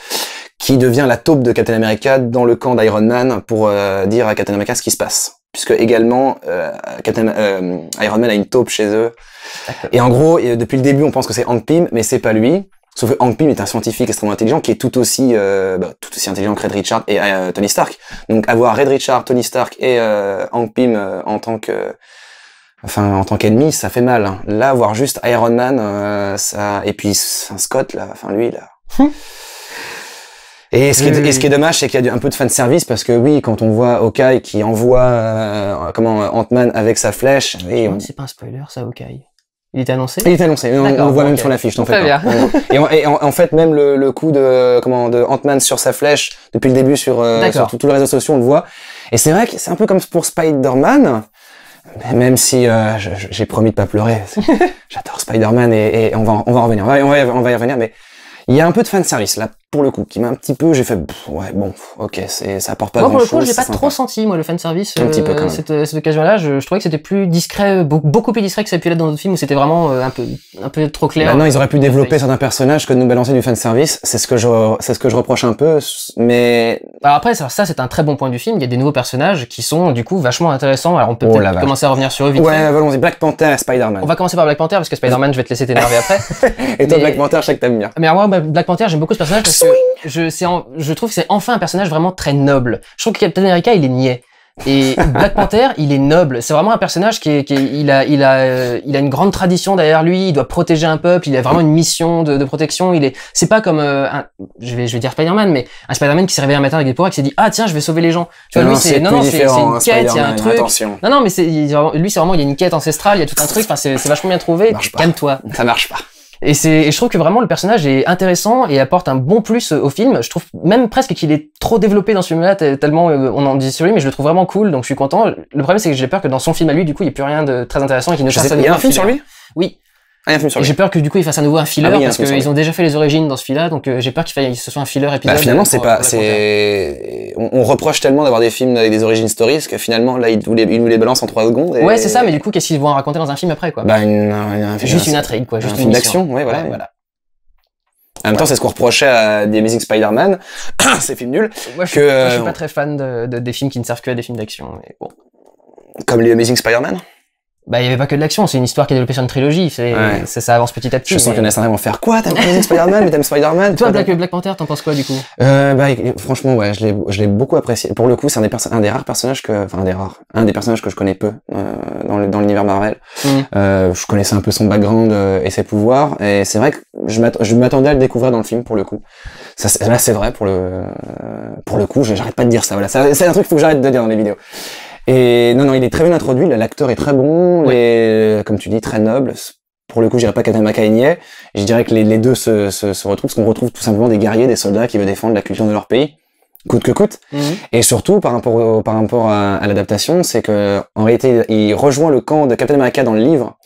[SPEAKER 2] qui devient la taupe de Captain America dans le camp d'Iron Man pour euh, dire à Captain America ce qui se passe. Puisque également, euh, Captain, euh, Iron Man a une taupe chez eux. Et en gros, depuis le début, on pense que c'est Hank Pym, mais c'est pas lui. Sauf que Hank Pym est un scientifique extrêmement intelligent qui est tout aussi, euh, bah, tout aussi intelligent que Red Richard et euh, Tony Stark. Donc avoir Red Richard, Tony Stark et euh, Hank Pym euh, en tant que, enfin en tant qu'ennemi, ça fait mal. Hein. Là, voir juste Iron Man, ça et puis Scott là, enfin lui là. Hum. Et ce, qui est, ce qui est dommage, c'est qu'il y a un peu de fan service parce que oui, quand on voit Hawkeye qui envoie comment Ant-Man avec sa flèche, c'est
[SPEAKER 1] pas un spoiler ça, Hawkeye. Il est annoncé Il est annoncé, on, le voit même sur l'affiche, fait. Très hein.
[SPEAKER 2] bien. et, en, fait, même le, coup de comment de Ant-Man sur sa flèche, depuis le début sur, euh, tous les réseaux sociaux, on le voit. Et c'est vrai que c'est un peu comme pour Spider-Man, même si euh, j'ai promis de pas pleurer. (laughs) J'adore Spider-Man et, on, va, on va revenir, on va, on va, y revenir, mais il y a un peu de service là pour le coup, qui m'a un petit peu, j'ai fait, ouais, bon, ok, c'est, ça apporte pas de grand chose. Moi, pour le coup, j'ai pas trop
[SPEAKER 1] senti, moi, le fan service. Un petit peu, euh, quand même. Cette, euh, cette occasion-là, je, je, trouvais que c'était plus discret, beaucoup, plus discret que ça a pu l'être dans d'autres films où c'était vraiment euh, un peu, un peu trop clair. Maintenant, ils auraient pu
[SPEAKER 2] développer certains personnages que de nous balancer du fan service. C'est ce que je, c'est ce que je reproche un peu,
[SPEAKER 1] mais. Alors après, ça, c'est un très bon point du film. Il y a des nouveaux personnages qui sont, du coup, vachement intéressants. Alors, on peut oh peut-être commencer à revenir sur eux vite. Ouais, allons-y. Black Panther, Spider-Man. On va commencer par Black Panther parce que Spider-Man, je vais te laisser t'énerver après. (laughs) Et toi, Black Panther, je sais bien. Mais moi, Black Panther, j'aime beaucoup ce personnage je, en, je trouve que c'est enfin un personnage vraiment très noble. Je trouve que Captain America, il est niais. Et (laughs) Black Panther, il est noble. C'est vraiment un personnage qui, est, qui il a, il a, euh, il a une grande tradition derrière lui. Il doit protéger un peuple. Il a vraiment une mission de, de protection. Il est, c'est pas comme euh, un, je vais, je vais dire Spider-Man, mais un Spider-Man qui se réveille un matin avec des pouvoirs et qui s'est dit ah tiens je vais sauver les gens. Tu vois non, lui c'est, non non c'est, une hein, quête, il y a un truc. Non non mais c'est, lui c'est vraiment il y a une quête ancestrale, il y a tout un truc. Enfin c'est, vachement bien trouvé. Calme-toi. Ça marche pas. Et c'est, je trouve que vraiment le personnage est intéressant et apporte un bon plus au film. Je trouve même presque qu'il est trop développé dans ce film-là, tellement euh, on en dit sur lui, mais je le trouve vraiment cool, donc je suis content. Le problème c'est que j'ai peur que dans son film à lui, du coup, il n'y ait plus rien de très intéressant et qu'il ne cherche Il y a un film sur lui Oui j'ai peur que du coup ils fassent à nouveau un filler ah parce qu'ils ont déjà fait les origines dans ce fil-là, donc euh, j'ai peur qu'il ce soit un filler bah, épisode. Bah, finalement, euh, c'est pas,
[SPEAKER 2] c'est, on, reproche tellement d'avoir des films avec des origines stories que finalement là ils nous les, ils nous les balancent en 3 secondes. Ouais, c'est ça, mais
[SPEAKER 1] du coup qu'est-ce qu'ils vont raconter dans un film après quoi Bah
[SPEAKER 2] une, juste une intrigue quoi, juste un une action, ouais voilà. voilà. En même temps, c'est ce qu'on reprochait à des Amazing Spider-Man, (coughs) ces
[SPEAKER 1] films nuls. je, suis pas très fan des films qui ne servent que à des films d'action. bon. Comme les Amazing Spider-Man bah il y avait pas que de l'action, c'est une histoire qui est développée sur une trilogie, c'est ça avance petit à petit. Je sens que qu'il en faire quoi T'aimes pas Spider-Man mais t'aimes Spider-Man. Toi Black, Panther, t'en penses quoi du coup euh, bah,
[SPEAKER 2] franchement ouais, je l'ai je l'ai beaucoup apprécié. Pour le coup, c'est un des un des rares personnages que enfin un des rares, un des personnages que je connais peu euh, dans le, dans l'univers Marvel. Mm. Euh, je connaissais un peu son background et ses pouvoirs et c'est vrai que je m'attendais à le découvrir dans le film pour le coup. là c'est vrai pour le pour le coup, j'arrête pas de dire ça. Voilà, c'est un truc qu'il faut que j'arrête de dire dans les vidéos. Et non, non, il est très bien introduit. L'acteur est très bon, et euh, comme tu dis, très noble. Pour le coup, je dirais pas Captain est. Je dirais que les, deux se, retrouvent, parce qu'on retrouve tout simplement des guerriers, des soldats qui veulent défendre la culture de leur pays, coûte que coûte. Mhm. Et surtout, par rapport, à, l'adaptation, c'est que en réalité, il rejoint le camp de Captain America dans le livre,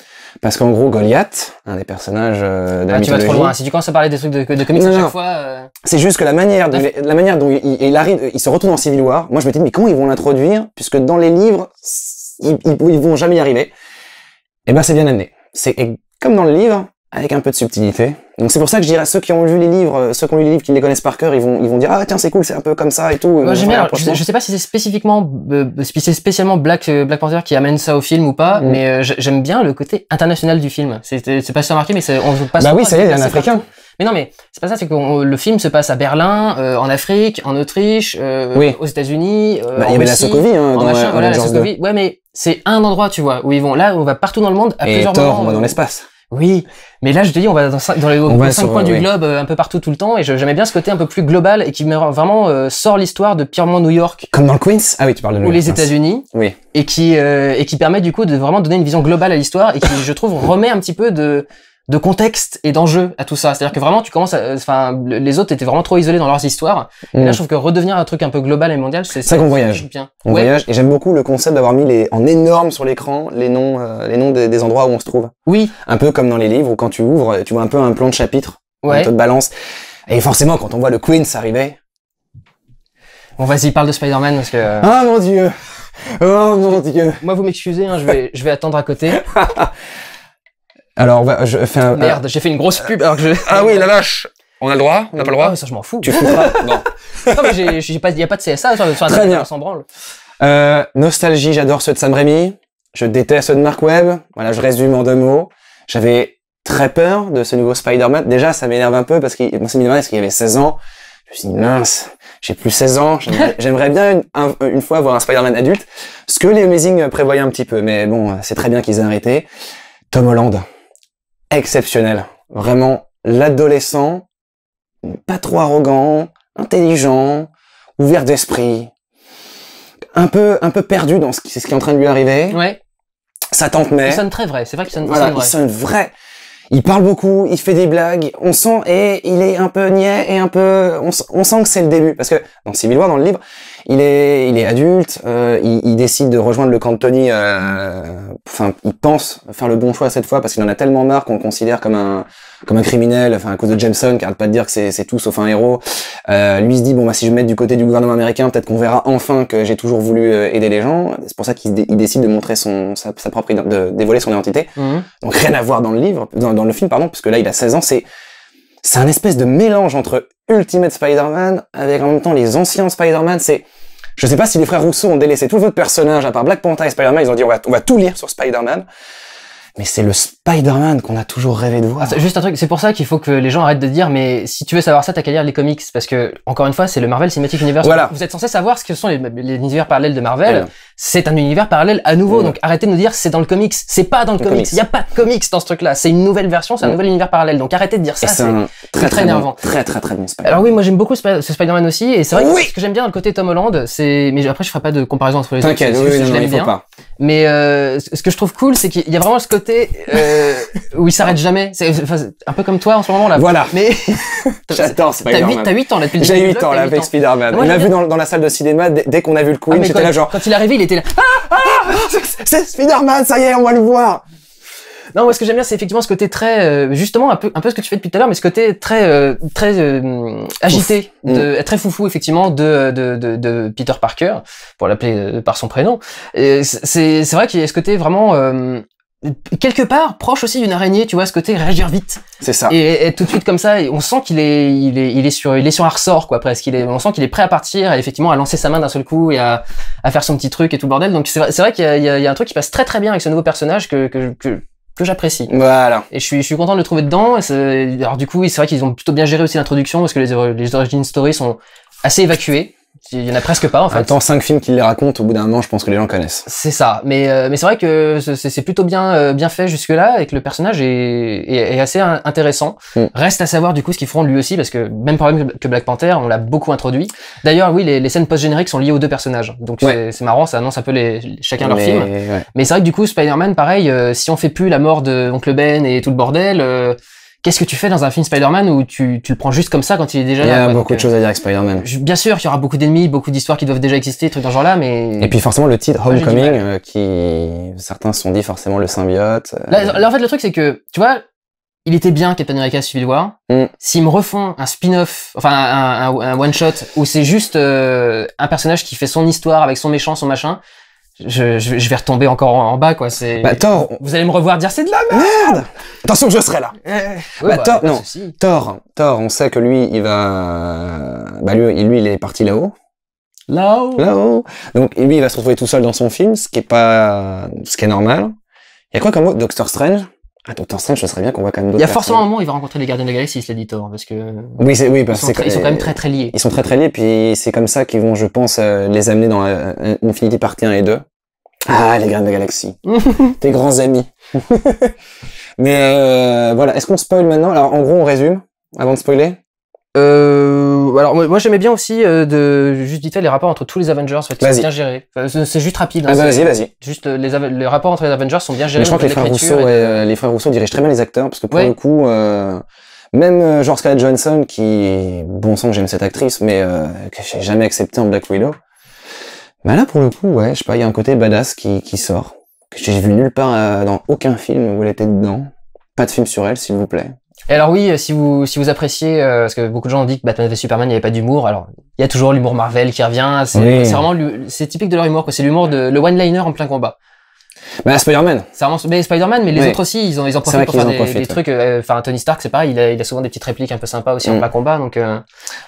[SPEAKER 2] parce qu'en gros, Goliath, un des personnages euh, de la ah, tu vas trop loin.
[SPEAKER 1] Si tu commences à parler des trucs de, comics à chaque fois. Euh,
[SPEAKER 2] c'est juste que la manière, la manière dont il, arrive, il se retourne dans Civil War. Moi, je me dis, mais comment ils vont l'introduire Puisque dans les livres, ils, vont jamais y arriver. Et eh ben, c'est bien amené. C'est comme dans le livre, avec un peu de subtilité. Donc c'est pour ça que je dirais à ceux qui ont lu les livres, euh, ceux qui ont lu les livres, qui les connaissent par cœur, ils vont, ils vont dire ah tiens c'est cool, c'est un peu comme ça et tout. Moi j'aime bien. Je, je, sais
[SPEAKER 1] pas si c'est spécifiquement, euh, si c'est spécialement Black euh, Black Panther qui amène ça au film ou pas, mm. mais euh, j'aime bien le côté international du film. C'est pas si remarqué, mais on passe. Bah oui, ça y est, il y a un Africain. Mais non, mais c'est pas ça. C'est que le film se passe à Berlin, en Afrique, en Autriche, aux États-Unis. Euh, bah, il y avait la hein, dans la, Ouais, mais c'est un endroit, tu vois, où ils vont. Là, on va partout dans le monde à plusieurs moments. dans l'espace. Oui, mais là je te dis, on va dans, dans les cinq coins du globe, euh, un peu partout tout le temps, et j'aimais bien ce côté un peu plus global et qui vraiment euh, sort l'histoire de purement New York.
[SPEAKER 2] Comme dans le Queens Ah oui, tu parles de New York. Ou les États-Unis. Oui.
[SPEAKER 1] Et qui euh, et qui permet du coup de vraiment donner une vision globale à l'histoire et qui, je trouve, remet un petit peu de de contexte et d'enjeu à tout ça. C'est-à-dire que vraiment, tu commences à, euh, enfin, les autres étaient vraiment trop isolés dans leurs histoires. Et là, mm. je trouve que redevenir un truc un peu global et mondial, c'est ça qu'on voyage. Bien. On voyage.
[SPEAKER 2] Et j'aime beaucoup le concept d'avoir mis les, en énorme sur l'écran les noms, euh, les noms des, endroits où on se trouve. Oui. Un peu comme dans les livres où quand tu ouvres, tu vois un peu un plan de chapitre. Ouais. de balance. Et forcément, quand on voit le Queen s'arriver,
[SPEAKER 1] Bon, vas-y, parle de Spider-Man parce que. Euh, ah mon dieu! Oh mon dieu! Moi, vous m'excusez, hein, je vais, je vais attendre à côté. (laughs) Alors, je fais un... Merde, j'ai fait une grosse pub Ah oui, la lâche, on a le droit On n'a pas le droit ah, Ça, je m'en fous. Tu fous pas (laughs) Non. non, mais j'ai pas, y a pas de CSA sur, On
[SPEAKER 2] euh, nostalgie, j'adore ceux de Sam Raimi. Je déteste ceux de Mark Webb. Voilà, je résume en deux mots. J'avais très peur de ce nouveau Spider-Man. Déjà, ça m'énerve un peu parce qu'il, moi, ça parce qu'il avait 16 ans. Je me suis dit, mince, j'ai plus 16 ans. J'aimerais (laughs) bien une, fois voir un Spider-Man adulte. Ce que les Amazing prévoyaient un petit peu. Mais bon, c'est très bien qu'ils aient arrêté. Tom Holland exceptionnel. Vraiment, l'adolescent, pas trop arrogant, intelligent, ouvert d'esprit, un peu, un peu perdu dans ce qui, ce qui est en train de lui arriver. Ouais. Sa tante mère. Il sonne
[SPEAKER 1] très vrai, c'est vrai qu'il sonne, vrai.
[SPEAKER 2] Il parle beaucoup, il fait des blagues, on sent, et il est un peu niais et un peu, on, sent que c'est le début. Parce que dans Civil dans le livre, il est, il est adulte, euh, il, décide de rejoindre le camp de Tony. Euh, enfin, il pense faire le bon choix cette fois parce qu'il en a tellement marre qu'on considère comme un, comme un criminel. Enfin, à cause de Jameson, qui arrête pas de dire que c'est tout sauf un héros. Euh, lui se dit bon bah si je me mets du côté du gouvernement américain, peut-être qu'on verra enfin que j'ai toujours voulu aider les gens. C'est pour ça qu'il décide de montrer son, sa, propre, de dévoiler son identité. Mmh. Donc rien à voir dans le livre, dans, dans le film pardon, parce que là il a 16 ans. C'est c'est un espèce de mélange entre Ultimate Spider-Man avec en même temps les anciens Spider-Man. C'est, je sais pas si les frères Rousseau ont délaissé tout votre personnage à part Black Panther et Spider-Man. Ils ont dit on va, on va tout lire sur Spider-Man. Mais c'est le Spider-Man qu'on a toujours rêvé de voir.
[SPEAKER 1] Ah, juste un truc, c'est pour ça qu'il faut que les gens arrêtent de dire mais si tu veux savoir ça, t'as qu'à lire les comics parce que encore une fois, c'est le Marvel Cinematic Universe. Voilà. Vous êtes censé savoir ce que sont les, les univers parallèles de Marvel c'est un univers parallèle à nouveau. Donc arrêtez de nous dire c'est dans le comics. C'est pas dans le, comics. Il n'y a pas de comics dans ce truc-là. C'est une nouvelle version, c'est un nouvel univers parallèle. Donc arrêtez de dire ça. C'est très très, énervant.
[SPEAKER 2] très très très bon Spider-Man.
[SPEAKER 1] Alors oui, moi j'aime beaucoup ce Spider-Man aussi. Et c'est vrai que ce que j'aime bien dans le côté Tom Holland, c'est. Mais après, je ferai pas de comparaison entre les deux. je oui, bien. pas. Mais euh, ce que je trouve cool, c'est qu'il y a vraiment ce côté euh, où il s'arrête jamais. C'est un peu comme toi en ce moment là. Voilà. Mais
[SPEAKER 2] (laughs) j'adore (laughs) Spider-Man. T'as 8 ans là depuis J'ai 8 ans là avec Spider-Man. On l'a vu dans la salle de cinéma dès qu'on a vu le coup ah, J'étais genre.
[SPEAKER 1] Quand il est là. Ah, ah, ah
[SPEAKER 2] c'est Spider-Man, ça y est, on va le voir.
[SPEAKER 1] Non, moi, ce que j'aime bien, c'est effectivement ce côté très, euh, justement, un peu, un peu ce que tu fais depuis tout à l'heure, mais ce côté très, euh, très euh, agité, mm. de, très foufou, effectivement, de, de, de Peter Parker, pour l'appeler par son prénom. C'est vrai qu'il y a ce côté vraiment quelque part proche aussi d'une araignée, tu vois, ce côté réagir vite. C'est ça. Et, tout de suite comme ça, on sent qu'il est, il est, sur, il est sur un ressort quoi presque. Il est, on sent qu'il est prêt à partir, effectivement à lancer sa main d'un seul coup et à, faire son petit truc et tout le bordel. Donc c'est vrai, qu'il y, a, un truc qui passe très très bien avec ce nouveau personnage que, que, j'apprécie. Voilà. Et je suis, content de le trouver dedans. alors du coup, c'est vrai qu'ils ont plutôt bien géré aussi l'introduction parce que les, les origin stories sont assez évacuées. Il y en a presque pas en fait.
[SPEAKER 2] Attends, cinq films qui les racontent, au bout d'un moment, je pense que les gens connaissent.
[SPEAKER 1] C'est ça. Mais, euh, mais c'est vrai que c'est plutôt bien, euh, bien fait jusque-là et que le personnage est, est, assez intéressant. Mm. Reste à savoir du coup ce qu'ils feront lui aussi, parce que même problème que Black Panther, on l'a beaucoup introduit. D'ailleurs, oui, les, scènes post-génériques sont liées aux deux personnages. Donc c'est marrant, ça annonce un peu les, chacun leur film. Mais c'est vrai que du coup, Spider-Man, pareil, euh, si on fait plus la mort de Oncle Ben et tout le bordel, Qu'est-ce que tu fais dans un film Spider-Man où tu, tu, le prends juste comme ça quand il est déjà là Il y a
[SPEAKER 2] beaucoup de choses à dire avec euh, Spider-Man.
[SPEAKER 1] Bien sûr, il y aura beaucoup d'ennemis, beaucoup d'histoires qui doivent déjà exister, trucs dans ce genre-là, mais. Et puis forcément
[SPEAKER 2] le titre Homecoming, euh, qui certains se sont dit forcément le symbiote. Euh.
[SPEAKER 1] Là, en fait, le truc c'est que tu vois, il était bien Captain America Civil War. Mm. S'ils me refont un spin-off, enfin un, one-shot où c'est juste un personnage qui fait son histoire avec son méchant, son machin, je, vais retomber encore en, bas, quoi. C'est. Bah, Thor. Vous allez me revoir dire c'est de la merde. Attention, je serai là. Eh, bah, bah
[SPEAKER 2] Thor, Thor, on sait que lui, il va. Bah lui, lui, il est parti là-haut. Là-haut. Là-haut. Donc lui, il va se retrouver tout seul dans son film, ce qui est pas, ce qui est normal. Il y a quoi comme mot, Doctor Strange Attends, ah, ton temps je bien qu'on voit quand même Il y a forcément un
[SPEAKER 1] moment où il va rencontrer les gardiens de la galaxie, il dit hein, parce que. Euh, oui, c'est, oui, parce que sont ils sont quand même très très liés.
[SPEAKER 2] Ils sont très très liés, puis c'est comme ça qu'ils vont, je pense, euh, les amener dans euh, Infinity Party 1 et 2. Ah, les gardiens de la galaxie. Tes (laughs) grands amis. (laughs) Mais voilà, est-ce qu'on spoil maintenant
[SPEAKER 1] Alors en gros, on résume, avant de spoiler. Euh, alors moi, j'aimais bien aussi euh, de juste les rapports entre tous les Avengers, en sont bien gérés. c'est juste rapide. Hein, vas-y, vas-y. Juste euh, les, rapports entre les Avengers sont bien gérés. je crois que les frères, Rousseau,
[SPEAKER 2] euh, les frères dirigent très bien les acteurs parce que pour le coup, même genre Scarlett Johansson, qui bon sang j'aime cette actrice, mais que j'ai jamais accepté en Black Widow. Bah là pour le coup, ouais, je sais pas, il y a un côté badass qui, qui sort que j'ai vu nulle part dans aucun film où elle était dedans. Pas de film sur elle, s'il vous plaît
[SPEAKER 1] alors oui, euh, si vous si vous appréciez, euh, parce que beaucoup de gens ont dit que Batman v Superman, il n'y avait pas d'humour. Alors il y a toujours l'humour Marvel qui revient. C'est vraiment c'est typique de leur humour, C'est l'humour de le one-liner en plein combat.
[SPEAKER 2] Ben Spider-Man.
[SPEAKER 1] Mais Spider-Man, mais les autres aussi, ils, ont, ils ont profitent pour faire des, trucs. Euh, enfin, Tony Stark, c'est pareil, il a, il a, souvent des petites répliques un peu sympas aussi en mm. combat. Donc, euh,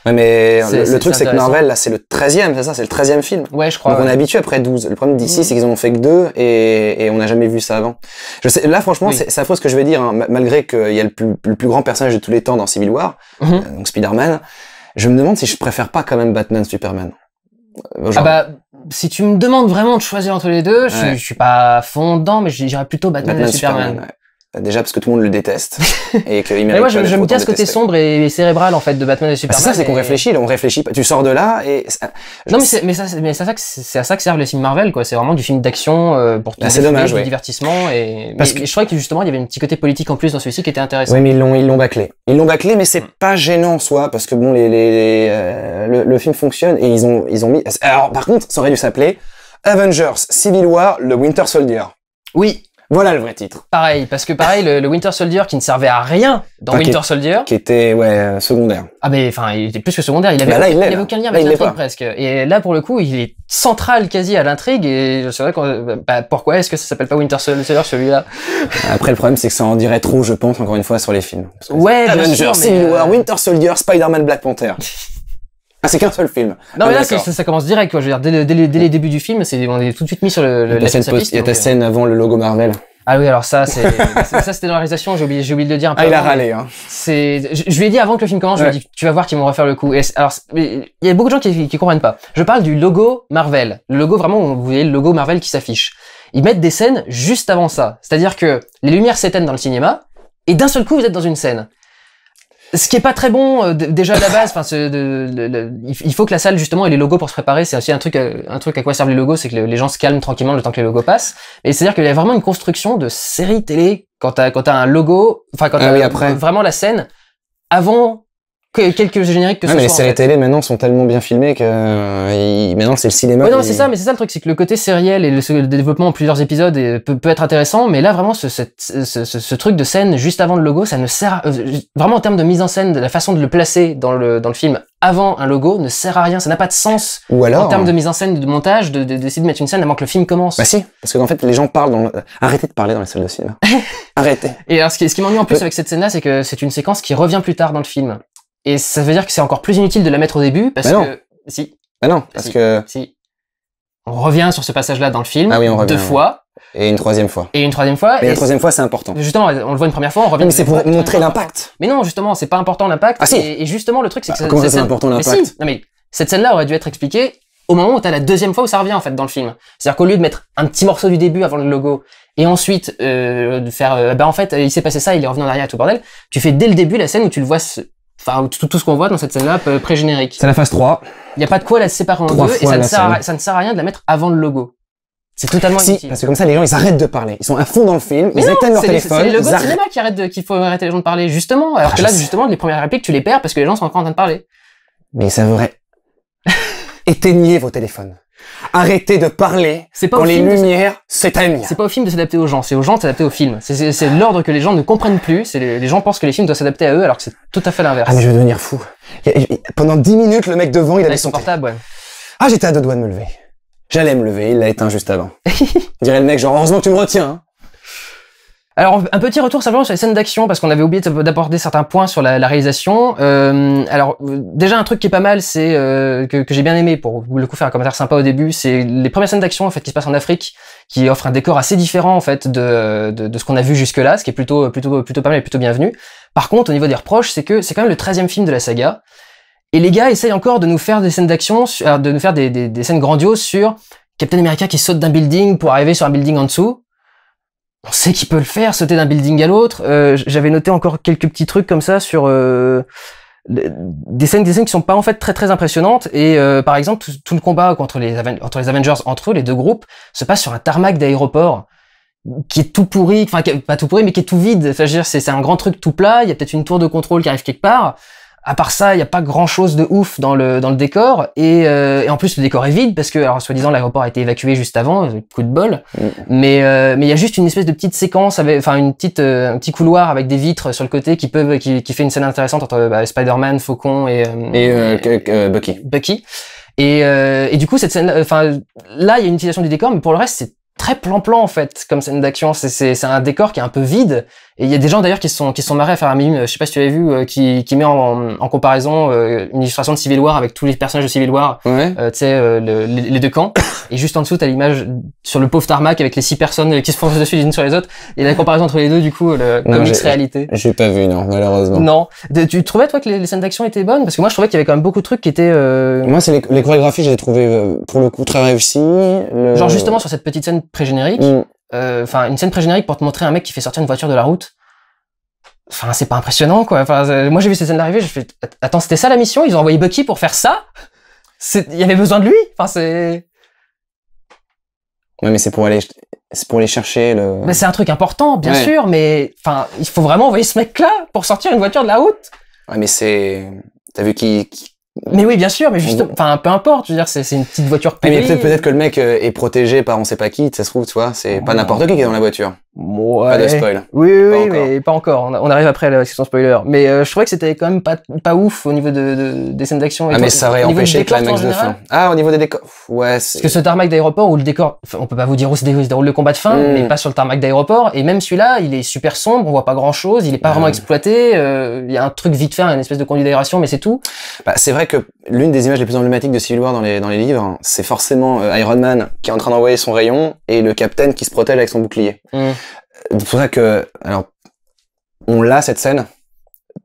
[SPEAKER 1] ouais, mais le, truc, c'est que Marvel, là, c'est le 13e, c'est ça C'est le 13e film. Ouais, je crois. Donc, on est
[SPEAKER 2] habitué après 12. Le problème d'ici, mm. c'est qu'ils en ont fait que deux et, et on n'a jamais vu ça avant. Je sais, là, franchement, c'est c'est affreux ce que je vais dire, hein, malgré qu'il y a le plus, grand personnage de tous les temps dans Civil War, mm-hmm. euh, donc Spider-Man. Je me demande si je préfère pas quand même Batman Superman. ah bah
[SPEAKER 1] si tu me demandes vraiment de choisir entre les deux, je, ne suis pas fondant, mais je plutôt Batman, et Superman
[SPEAKER 2] bah, déjà parce que tout le monde le déteste (laughs) et que mérite. Mais moi, j'aime ce côté sombre
[SPEAKER 1] et, cérébral en fait de Batman et Superman. Ah, c'est ça, c'est qu'on réfléchit, on réfléchit Tu sors de là et. non, mais c'est ça, c'est à ça que servent les films Marvel, quoi. C'est vraiment du film d'action euh, pour tout bah, dommage, du divertissement et. Parce que... je crois que justement, il y avait un petit côté politique en plus dans celui-ci qui était intéressant. Oui, mais ils l'ont
[SPEAKER 2] ils l'ont bâclé. Ils l'ont bâclé, mais c'est mm. pas gênant en soi parce que bon, les, euh, le, film fonctionne et ils ont ils ont mis. Alors par contre, ça aurait dû s'appeler Avengers Civil War, le Winter Soldier.
[SPEAKER 1] Oui, voilà le vrai titre. Pareil, parce que pareil, le, Winter Soldier qui ne servait à rien dans Winter Soldier. Qui était, ouais, secondaire. Ah, mais enfin, il était plus que secondaire. Il n'avait bah aucun lien avec l'intrigue presque. Et là, pour le coup, il est central quasi à l'intrigue. Et c'est vrai que, bah, pourquoi est-ce que ça s'appelle pas Winter Soldier celui-là
[SPEAKER 2] Après, le problème, c'est que ça en dirait trop, je pense, encore une fois, sur les films. ouais, Avengers, Civil War, euh, Winter Soldier, Spider-Man, Black Panther. (laughs) Ah, c'est qu'un seul film. Non, ah, mais là, ça,
[SPEAKER 1] commence direct, quoi. Je veux dire, dès, les débuts du film, c'est, on est tout de suite mis sur le, la scène post, Il y a ta euh, scène
[SPEAKER 2] avant le logo Marvel. Ah oui, alors ça, c'est,
[SPEAKER 1] (laughs) ça, c'était dans la réalisation, j'ai oublié, de le dire un ah, peu. Ah, il a râlé, hein. C'est, je, lui ai dit avant que le film commence, je lui ai dit, tu vas voir qu'ils vont refaire le coup. alors, il y a beaucoup de gens qui, qui comprennent pas. Je parle du logo Marvel. Le logo, vraiment, vous voyez le logo Marvel qui s'affiche. Ils mettent des scènes juste avant ça. C'est-à-dire que les lumières s'éteignent dans le cinéma, et d'un seul coup, vous êtes dans une scène ce qui est pas très bon euh, déjà à la base enfin il faut que la salle justement ait les logos pour se préparer c'est aussi un truc euh, un truc à quoi servent les logos c'est que les gens se calment tranquillement le temps que les logos passent et c'est à dire qu'il y a vraiment une construction de série télé quand t'as quand un logo enfin quand ah t'as vraiment la scène avant que, quelques génériques que ce mais soit. Mais les séries télé
[SPEAKER 2] maintenant sont tellement bien filmées que euh, maintenant c'est le cinéma. Ouais, non, c'est ça, mais
[SPEAKER 1] c'est ça le truc, c'est que le côté sériel et le, développement en plusieurs épisodes peut, être intéressant, mais là vraiment ce, truc de scène juste avant le logo, ça ne sert à, euh, vraiment en termes de mise en scène, de la façon de le placer dans le dans le film avant un logo ne sert à rien, ça n'a pas de sens Ou alors, en termes de hein. mise en scène, de montage, de, décider de, mettre une scène avant que le film commence. Bah
[SPEAKER 2] si, parce qu'en fait les gens parlent dans le... arrêtez de parler dans les salles de cinéma.
[SPEAKER 1] (laughs) arrêtez. Et alors ce qui, m'ennuie en plus euh. avec cette scène-là, c'est que c'est une séquence qui revient plus tard dans le film. Et ça veut dire que c'est encore plus inutile de la mettre au début parce que. Si. Bah non, parce que. Si. On revient sur ce passage-là dans le film. Ah oui, on revient, deux fois. Et une troisième fois. Et une troisième fois. et la troisième fois, c'est important. Justement, on le voit une première fois, on revient. Mais c'est pour montrer l'impact. Mais non, justement, c'est pas important l'impact. Ah si. Et, justement, le truc, c'est que. Ah, comment c'est important l'impact Non mais cette scène-là aurait dû être expliquée au moment où t'as la deuxième fois où ça revient en fait dans le film. C'est-à-dire qu'au lieu de mettre un petit morceau du début avant le logo et ensuite euh, de faire, Ben en fait, il s'est passé ça, il est revenu en arrière tout bordel, tu fais dès le début la scène où tu le vois Enfin, tout, ce qu'on voit dans cette scène-là, pré-générique. C'est la phase 3. Il n'y a pas de quoi la séparer en deux, et ça ne, sert à, rien de la mettre avant le logo. C'est totalement si, inutile. Parce que comme ça, les gens, ils arrêtent
[SPEAKER 2] de parler. Ils sont à fond dans le film, ils éteignent leur téléphone. C'est les logos de cinéma
[SPEAKER 1] qui qu'il faut arrêter les gens de parler, justement. Alors ah, que là, justement, les premières répliques, tu les perds parce que les gens sont encore en train de parler. Mais ça vrai. (laughs) Éteignez vos téléphones. Arrêtez de parler c'est pas quand les lumières s'éteignent. C'est pas au film de s'adapter aux gens, c'est aux gens de s'adapter au film. C'est l'ordre que les gens ne comprennent plus. C'est les, gens pensent que les films doivent s'adapter à eux alors que c'est tout à fait l'inverse.
[SPEAKER 2] Ah mais je vais devenir fou. pendant dix minutes, le mec devant, il avait son portable.
[SPEAKER 1] Ouais. Ah j'étais à deux doigts de me lever.
[SPEAKER 2] J'allais me lever, il l'a éteint juste avant. (laughs) Dirait le mec genre heureusement tu
[SPEAKER 1] me retiens. Hein. Alors, un petit retour simplement sur les scènes d'action, parce qu'on avait oublié d'aborder certains points sur la, réalisation. Euh, alors, euh, déjà, un truc qui est pas mal, c'est euh, que, j'ai bien aimé, pour le coup faire un commentaire sympa au début, c'est les premières scènes d'action en fait qui se passent en Afrique, qui offrent un décor assez différent en fait de, ce qu'on a vu jusque-là, ce qui est plutôt, plutôt, plutôt pas mal et plutôt bienvenu. Par contre, au niveau des reproches, c'est que c'est quand même le 13e film de la saga, et les gars essayent encore de nous faire des scènes d'action, de nous faire des, des scènes grandioses sur Captain America qui saute d'un building pour arriver sur un building en dessous, on sait qu'il peut le faire, sauter d'un building à l'autre. Euh, j'avais noté encore quelques petits trucs comme ça sur euh, des scènes, des scènes qui sont pas en fait très très impressionnantes. Et euh, par exemple, tout, le combat contre les, entre les Avengers entre eux, les deux groupes, se passe sur un tarmac d'aéroport qui est tout pourri, enfin pas tout pourri, mais qui est tout vide. C'est-à-dire c'est un grand truc tout plat. Il y a peut-être une tour de contrôle qui arrive quelque part à part ça, il n'y a pas grand chose de ouf dans le, dans le décor. Euh, et, en plus, le décor est vide parce que, alors, soi-disant, l'aéroport a été évacué juste avant, euh, coup de bol. Mm. Mais euh, mais il y a juste une espèce de petite séquence, enfin, une petite, un petit couloir avec des vitres sur le côté qui, peuvent, qui, fait une scène intéressante entre bah, Spider-Man, Faucon et. et Bucky. Bucky. Et, et du coup, cette scène, enfin, là, il y a une utilisation du décor, mais pour le reste, c'est très plan-plan en fait comme scène d'action. C'est un décor qui est un peu vide et il y a des gens d'ailleurs qui sont qui sont marrés à faire un mime, euh, je sais pas si tu l'avais vu, euh, qui, qui met en, en comparaison euh, une illustration de Civil War avec tous les personnages de Civil War, tu sais les, deux camps, (coughs) et juste en dessous t'as l'image sur le pauvre tarmac avec les six personnes qui se foncent (laughs) dessus les unes sur les autres, et la comparaison entre les deux du coup, le non, comics réalité.
[SPEAKER 2] J'ai pas vu non, malheureusement. Non,
[SPEAKER 1] tu trouvais toi que les, scènes d'action étaient bonnes parce que moi je trouvais qu'il y avait quand même beaucoup de trucs qui étaient. Moi c'est les, les,
[SPEAKER 2] chorégraphies j'ai trouvé pour le coup très réussies. Genre justement sur
[SPEAKER 1] cette petite scène pré-générique. Mm. enfin une scène pré-générique pour te montrer un mec qui fait sortir une voiture de la route Enfin, c'est pas impressionnant, quoi. Enfin, moi, j'ai vu cette scène d'arrivée, je fait, attends, c'était ça la mission? Ils ont envoyé Bucky pour faire ça? Il y avait besoin de lui? Enfin, c'est...
[SPEAKER 2] Ouais, mais c'est pour aller, c'est pour aller chercher le... Mais
[SPEAKER 1] c'est un truc important, bien sûr, mais, enfin, il faut vraiment envoyer ce mec-là pour sortir une voiture de la route.
[SPEAKER 2] Ouais, mais c'est, t'as vu qui, Mais oui, bien sûr, mais juste,
[SPEAKER 1] enfin, peu importe, je veux dire, c'est une petite voiture Mais peut-être
[SPEAKER 2] que le mec euh, est protégé par on sait pas qui, ça se trouve, tu vois, c'est oh. pas n'importe qui qui est dans la voiture. Pas de spoil.
[SPEAKER 1] Oui, oui, mais pas encore. On arrive après à la spoiler. Mais euh, je trouvais que c'était quand même pas, pas ouf au niveau de, des scènes d'action. Ah, mais ça aurait empêché climax de fin. Ah, au niveau des décors. Ouais, Parce que ce tarmac d'aéroport où le décor, on peut pas vous dire où se déroule le combat de fin, hmm. mais pas sur le tarmac d'aéroport. Et même celui-là, il est super sombre, on voit pas grand chose, il est pas vraiment hmm. exploité. Euh, il y a un truc vite fait, une espèce de conduit d'aération, mais c'est tout. Bah, c'est vrai que l'une des images les plus emblématiques de Civil War dans
[SPEAKER 2] les, dans les livres, c'est forcément euh, Iron Man qui est en train d'envoyer son rayon et le Captain qui se protège avec son bouclier. Hmm c'est pour ça que, alors, on l'a cette scène,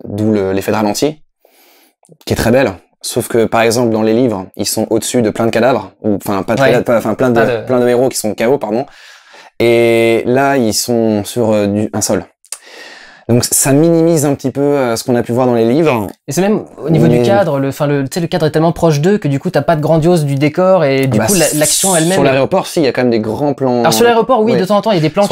[SPEAKER 2] d'où l'effet de ralenti, qui est très belle. Sauf que, par exemple, dans les livres, ils sont au-dessus de plein de cadavres, ou enfin, pas de enfin, plein de, héros qui sont KO, pardon. Et là, ils sont sur euh, un sol. Donc ça minimise un petit peu euh, ce qu'on a pu voir dans les livres. Et
[SPEAKER 1] c'est même au niveau du cadre, le, le, le cadre est tellement proche d'eux que du coup t'as pas de grandiose du décor et du bah, coup l'action elle-même. Sur l'aéroport, si, y a quand même des grands plans. Alors sur l'aéroport, oui, de temps en temps, il y a des plans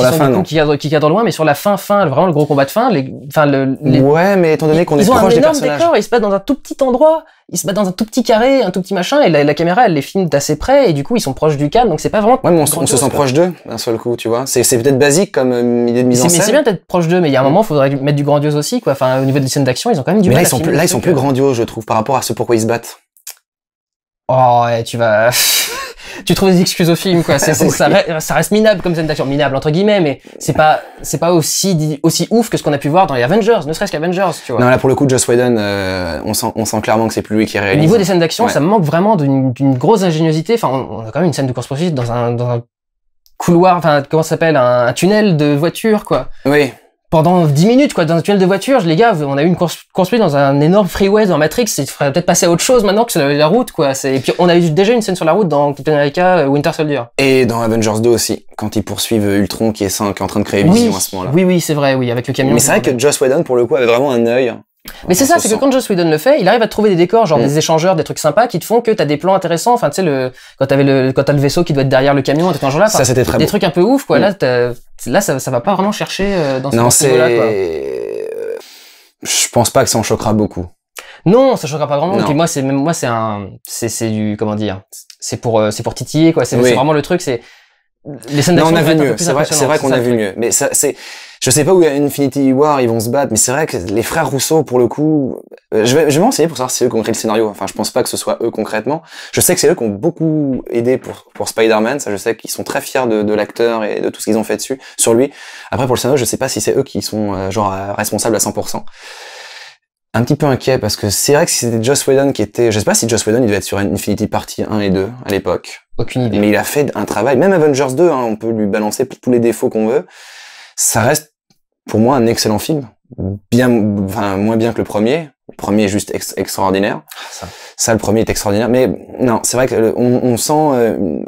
[SPEAKER 1] qui, cadrent, loin, mais sur la fin, fin, vraiment le gros combat de fin, les, enfin le. Ouais, mais étant donné qu'on est proche un énorme des décor, il se passe dans un tout petit endroit ils se battent dans un tout petit carré, un tout petit machin, et la, caméra, elle les filme d'assez près, et du coup, ils sont proches du cadre, donc c'est pas vraiment. Ouais, mais on, se sent proche
[SPEAKER 2] d'eux, d'un seul coup, tu vois. C'est peut-être basique comme euh, idée de mise en scène. C'est bien
[SPEAKER 1] d'être proche d'eux, mais il y a un moment, il faudrait mettre du grandiose aussi, quoi. Enfin, au niveau des scènes d'action, ils ont quand même du mais là, ils sont plus, là, ils sont plus
[SPEAKER 2] grandiose, je trouve, par rapport à ce pourquoi ils se battent.
[SPEAKER 1] Oh, ouais, tu vas. (laughs) tu trouves des excuses au film, quoi. (laughs) ça, reste, minable comme scène d'action, minable entre guillemets, mais c'est pas, c'est pas aussi, aussi ouf que ce qu'on a pu voir dans les Avengers, ne serait-ce qu'Avengers, tu vois. Non, là,
[SPEAKER 2] pour le coup, Joss Whedon, euh, on, sent, on sent clairement que c'est plus lui qui réalise. Au niveau des scènes d'action, ça
[SPEAKER 1] manque vraiment d'une, grosse ingéniosité. Enfin, on, a quand même une scène de course-poursuite dans un, dans un couloir, enfin, comment ça s'appelle, un, tunnel de voiture, quoi. Oui pendant 10 minutes quoi dans un tunnel de voiture les gars on a eu une course construite dans un énorme freeway dans Matrix il faudrait peut-être passer à autre chose maintenant que c'est la route quoi c'est et puis on a eu déjà une scène sur la route dans Captain America euh, Winter Soldier
[SPEAKER 2] et dans Avengers 2 aussi quand ils poursuivent Ultron qui est, en train de créer vision à ce moment-là oui oui c'est vrai oui avec le camion mais c'est vrai
[SPEAKER 1] que Josh Whedon pour le coup avait vraiment un œil mais c'est ça, c'est que quand Joss Whedon le fait, il arrive à trouver des décors, genre mm. des échangeurs, des trucs sympas qui te font que t'as des plans intéressants. Enfin, tu sais, le, quand t'as le, quand le vaisseau qui doit être derrière le camion, genre là. c'était Des trucs un peu ouf, quoi. Mm. Là, là, ça, ça va pas vraiment chercher euh, dans ce Non, c'est. Je pense pas que ça en choquera beaucoup. Non, ça choquera pas grand monde. moi, c'est moi, c'est un, c'est du, comment dire, c'est pour, euh, c'est pour titiller, quoi. C'est vraiment le truc. C'est les scènes d'action. On a vu mieux. C'est vrai, vrai qu'on a vu
[SPEAKER 2] mieux. Mais ça, c'est je sais pas où Infinity War ils vont se battre, mais c'est vrai que les frères Rousseau, pour le coup, euh, je vais, je vais pour savoir si c'est eux ont le scénario. Enfin, je pense pas que ce soit eux concrètement. Je sais que c'est eux qui ont beaucoup aidé pour, pour Spider-Man. Ça, je sais qu'ils sont très fiers de, l'acteur et de tout ce qu'ils ont fait dessus, sur lui. Après, pour le scénario, je sais pas si c'est eux qui sont, euh, genre, euh, responsables à 100% un petit peu inquiet parce que c'est vrai que si c'était Joss Whedon qui était, je sais pas si Joss Whedon il devait être sur Infinity Party 1 et 2 à l'époque. Aucune idée. Mais il a fait un travail, même Avengers 2, hein, on peut lui balancer tous les défauts qu'on veut. Ça reste pour moi un excellent film, bien, enfin moins bien que le premier. Le premier est juste extraordinaire. Ah, ça. ça. le premier est extraordinaire. Mais non, c'est vrai qu'on on, sent euh,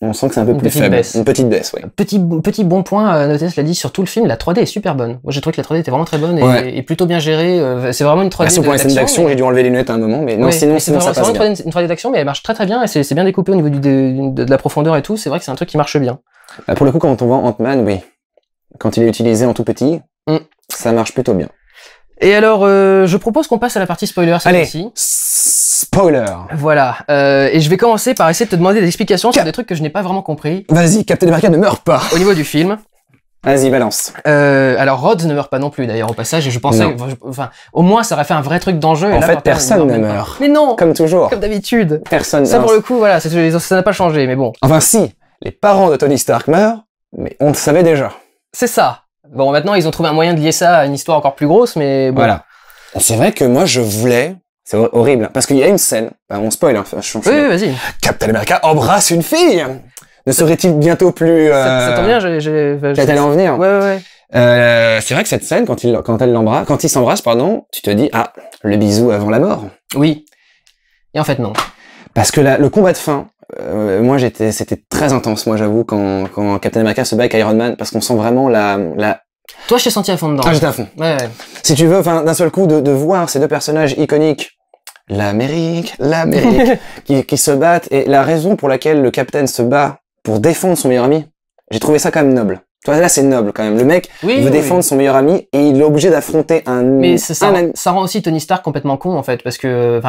[SPEAKER 2] on sent que c'est un peu plus faible. Baisse. Une petite baisse, oui.
[SPEAKER 1] Petit, petit bon point, euh, Notes l'a dit, sur tout le film, la 3D est super bonne. Moi, j'ai trouvé que la 3D était vraiment très bonne et, plutôt bien gérée. Euh, c'est vraiment une 3D d'action. d'action, j'ai
[SPEAKER 2] dû enlever les lunettes à un moment, mais non, sinon, sinon ça passe C'est vraiment
[SPEAKER 1] une 3D d'action, mais elle marche très très bien et c'est bien découpé au niveau de, la profondeur et tout. C'est vrai que c'est un truc qui marche bien. Bah, pour le coup, quand
[SPEAKER 2] on voit Ant-Man, oui quand il est utilisé en tout petit, mm. ça marche plutôt bien.
[SPEAKER 1] Et alors, euh, je propose qu'on passe à la partie spoiler cette ci Spoiler. Voilà. Euh, et je vais commencer par essayer de te demander des explications sur des trucs que je n'ai pas vraiment compris. Vas-y, Captain America ne meurt pas. Au niveau du film. Vas-y, balance. Euh, alors, Rhodes ne meurt pas non plus, d'ailleurs, au passage, et je pensais, enfin, au moins, ça aurait fait un vrai truc d'enjeu. En fait, personne ne meurt. Mais non! Comme toujours. Comme d'habitude. Personne Ça, pour le coup, voilà, ça n'a pas changé, mais bon. Enfin, si, les
[SPEAKER 2] parents de Tony Stark meurent, mais on le savait déjà
[SPEAKER 1] c'est ça. Bon, maintenant, ils ont trouvé un moyen de lier ça à une histoire encore plus grosse, mais bon. Voilà. C'est
[SPEAKER 2] vrai que moi, je voulais. C'est horrible. Parce qu'il y a une scène. Bah, on
[SPEAKER 1] spoil, hein, Je,
[SPEAKER 2] Oui, vas-y. Captain America embrasse une fille! Ne serait-il bientôt plus. Ça, euh, tombe bien,
[SPEAKER 1] j'ai. peut allé en venir. Ouais, ouais, ouais.
[SPEAKER 2] Euh, c'est vrai que cette scène, quand il, quand elle l'embrasse, quand il s'embrasse, pardon, tu te dis, ah, le bisou avant la mort.
[SPEAKER 1] Oui. Et en fait, non.
[SPEAKER 2] Parce que le combat de fin, euh, moi j'étais, c'était très intense. Moi j'avoue quand, quand Captain America se bat avec Iron Man parce qu'on sent vraiment la, la
[SPEAKER 1] toi, je t'ai senti à fond dedans. Ah, j'étais à fond. Si tu veux,
[SPEAKER 2] d'un seul coup, de, voir ces deux personnages iconiques, l'Amérique, l'Amérique, (laughs) qui, se battent, et la raison pour laquelle le capitaine se bat pour défendre son meilleur ami, j'ai trouvé ça quand même noble là, c'est noble quand même. Le mec veut défendre son meilleur ami et il est obligé d'affronter un. Mais ça,
[SPEAKER 1] ça, rend aussi Tony Stark complètement con en fait, parce que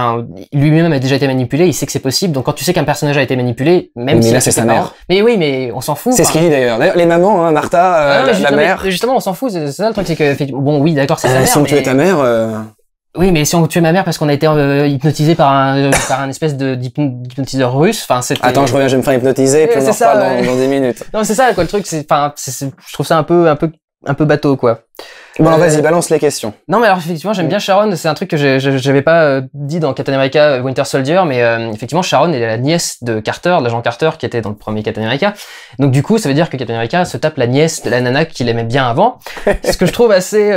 [SPEAKER 1] lui-même a déjà été manipulé, il sait que c'est possible. Donc quand tu sais qu'un personnage a été manipulé, même si. Mais là, c'est sa mère. mais oui, mais on s'en fout. C'est ce qu'il dit
[SPEAKER 2] d'ailleurs. D'ailleurs, les mamans, hein, Martha, euh, ah, la, mère.
[SPEAKER 1] justement, on s'en fout. C'est ça le truc, c'est que bon, oui, d'accord, c'est sa mère. ta mère. Euh. Oui, mais si on tuait ma mère parce qu'on a été euh, hypnotisé par un, euh, (coughs) par un espèce de d'hypnotiseur russe, enfin c'est. Attends, je reviens, je vais me faire hypnotiser, puis on en dans, 10 minutes. (laughs) Non, c'est ça, quoi, le truc, c'est, enfin, je trouve ça un peu, un peu, un peu bateau, quoi. Bon, euh, vas-y, balance les questions. Non, mais alors effectivement, j'aime bien Sharon. C'est un truc que j'avais pas euh, dit dans Captain America Winter Soldier, mais effectivement, Sharon est la nièce de Carter, l'agent Carter, qui était dans le premier Captain America. Donc du coup, ça veut dire que Captain America se tape la nièce de la nana qu'il aimait bien avant. (laughs) ce que je trouve assez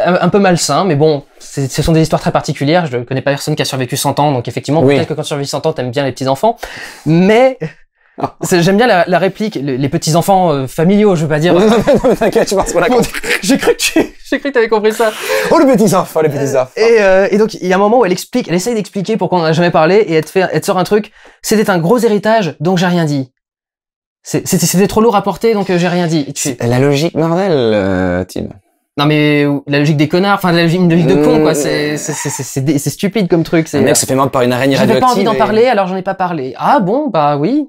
[SPEAKER 1] un peu malsain, mais bon, ce sont des histoires très particulières. Je ne connais pas personne qui a survécu 100 ans, donc effectivement, oui. peut-être que quand tu survis 100 ans, t'aimes bien les petits enfants, mais (laughs) J'aime bien la, réplique, les, petits enfants euh, familiaux, je veux pas dire. t'inquiète, tu (laughs) J'ai cru que tu, j'ai cru que t'avais compris ça. Oh les petits enfants, les euh, petits enfants. Et, euh, et donc il y a un moment où elle explique, elle essaye d'expliquer pourquoi on n'a jamais parlé et elle te fait, elle te sort un truc. C'était un gros héritage, donc j'ai rien dit. C'était, trop lourd à porter, donc j'ai rien dit. La logique, normale Tim. Non mais la logique des connards, enfin la logique, logique de con quoi, c'est
[SPEAKER 2] euh. stupide
[SPEAKER 1] comme truc. Un ah, mec se fait
[SPEAKER 2] mordre par une araignée radioactive. J'avais pas envie d'en parler, alors
[SPEAKER 1] j'en ai pas parlé. Ah bon, bah oui.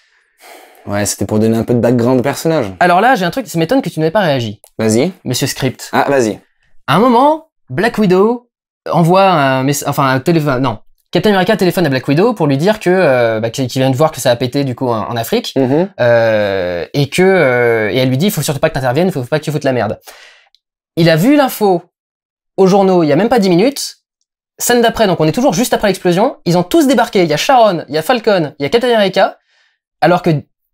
[SPEAKER 2] (laughs) ouais, c'était pour donner
[SPEAKER 1] un peu de background au personnage. Alors là, j'ai un truc, ça m'étonne que tu n'avais pas réagi. Vas-y. Monsieur Script. Ah, vas-y. À un moment, Black Widow envoie un message, enfin un téléphone, non. Captain America téléphone à Black Widow pour lui dire que euh, bah, qu'il vient de voir que ça a pété du coup en, Afrique mm-hmm. euh, et que et elle lui dit il faut surtout pas que tu ne faut pas que tu foutes la merde. Il a vu l'info aux journaux il y a même pas 10 minutes. Scène d'après, donc on est toujours juste après l'explosion. Ils ont tous débarqué. Il y a Sharon, il y a Falcon, il y a Captain Alors que,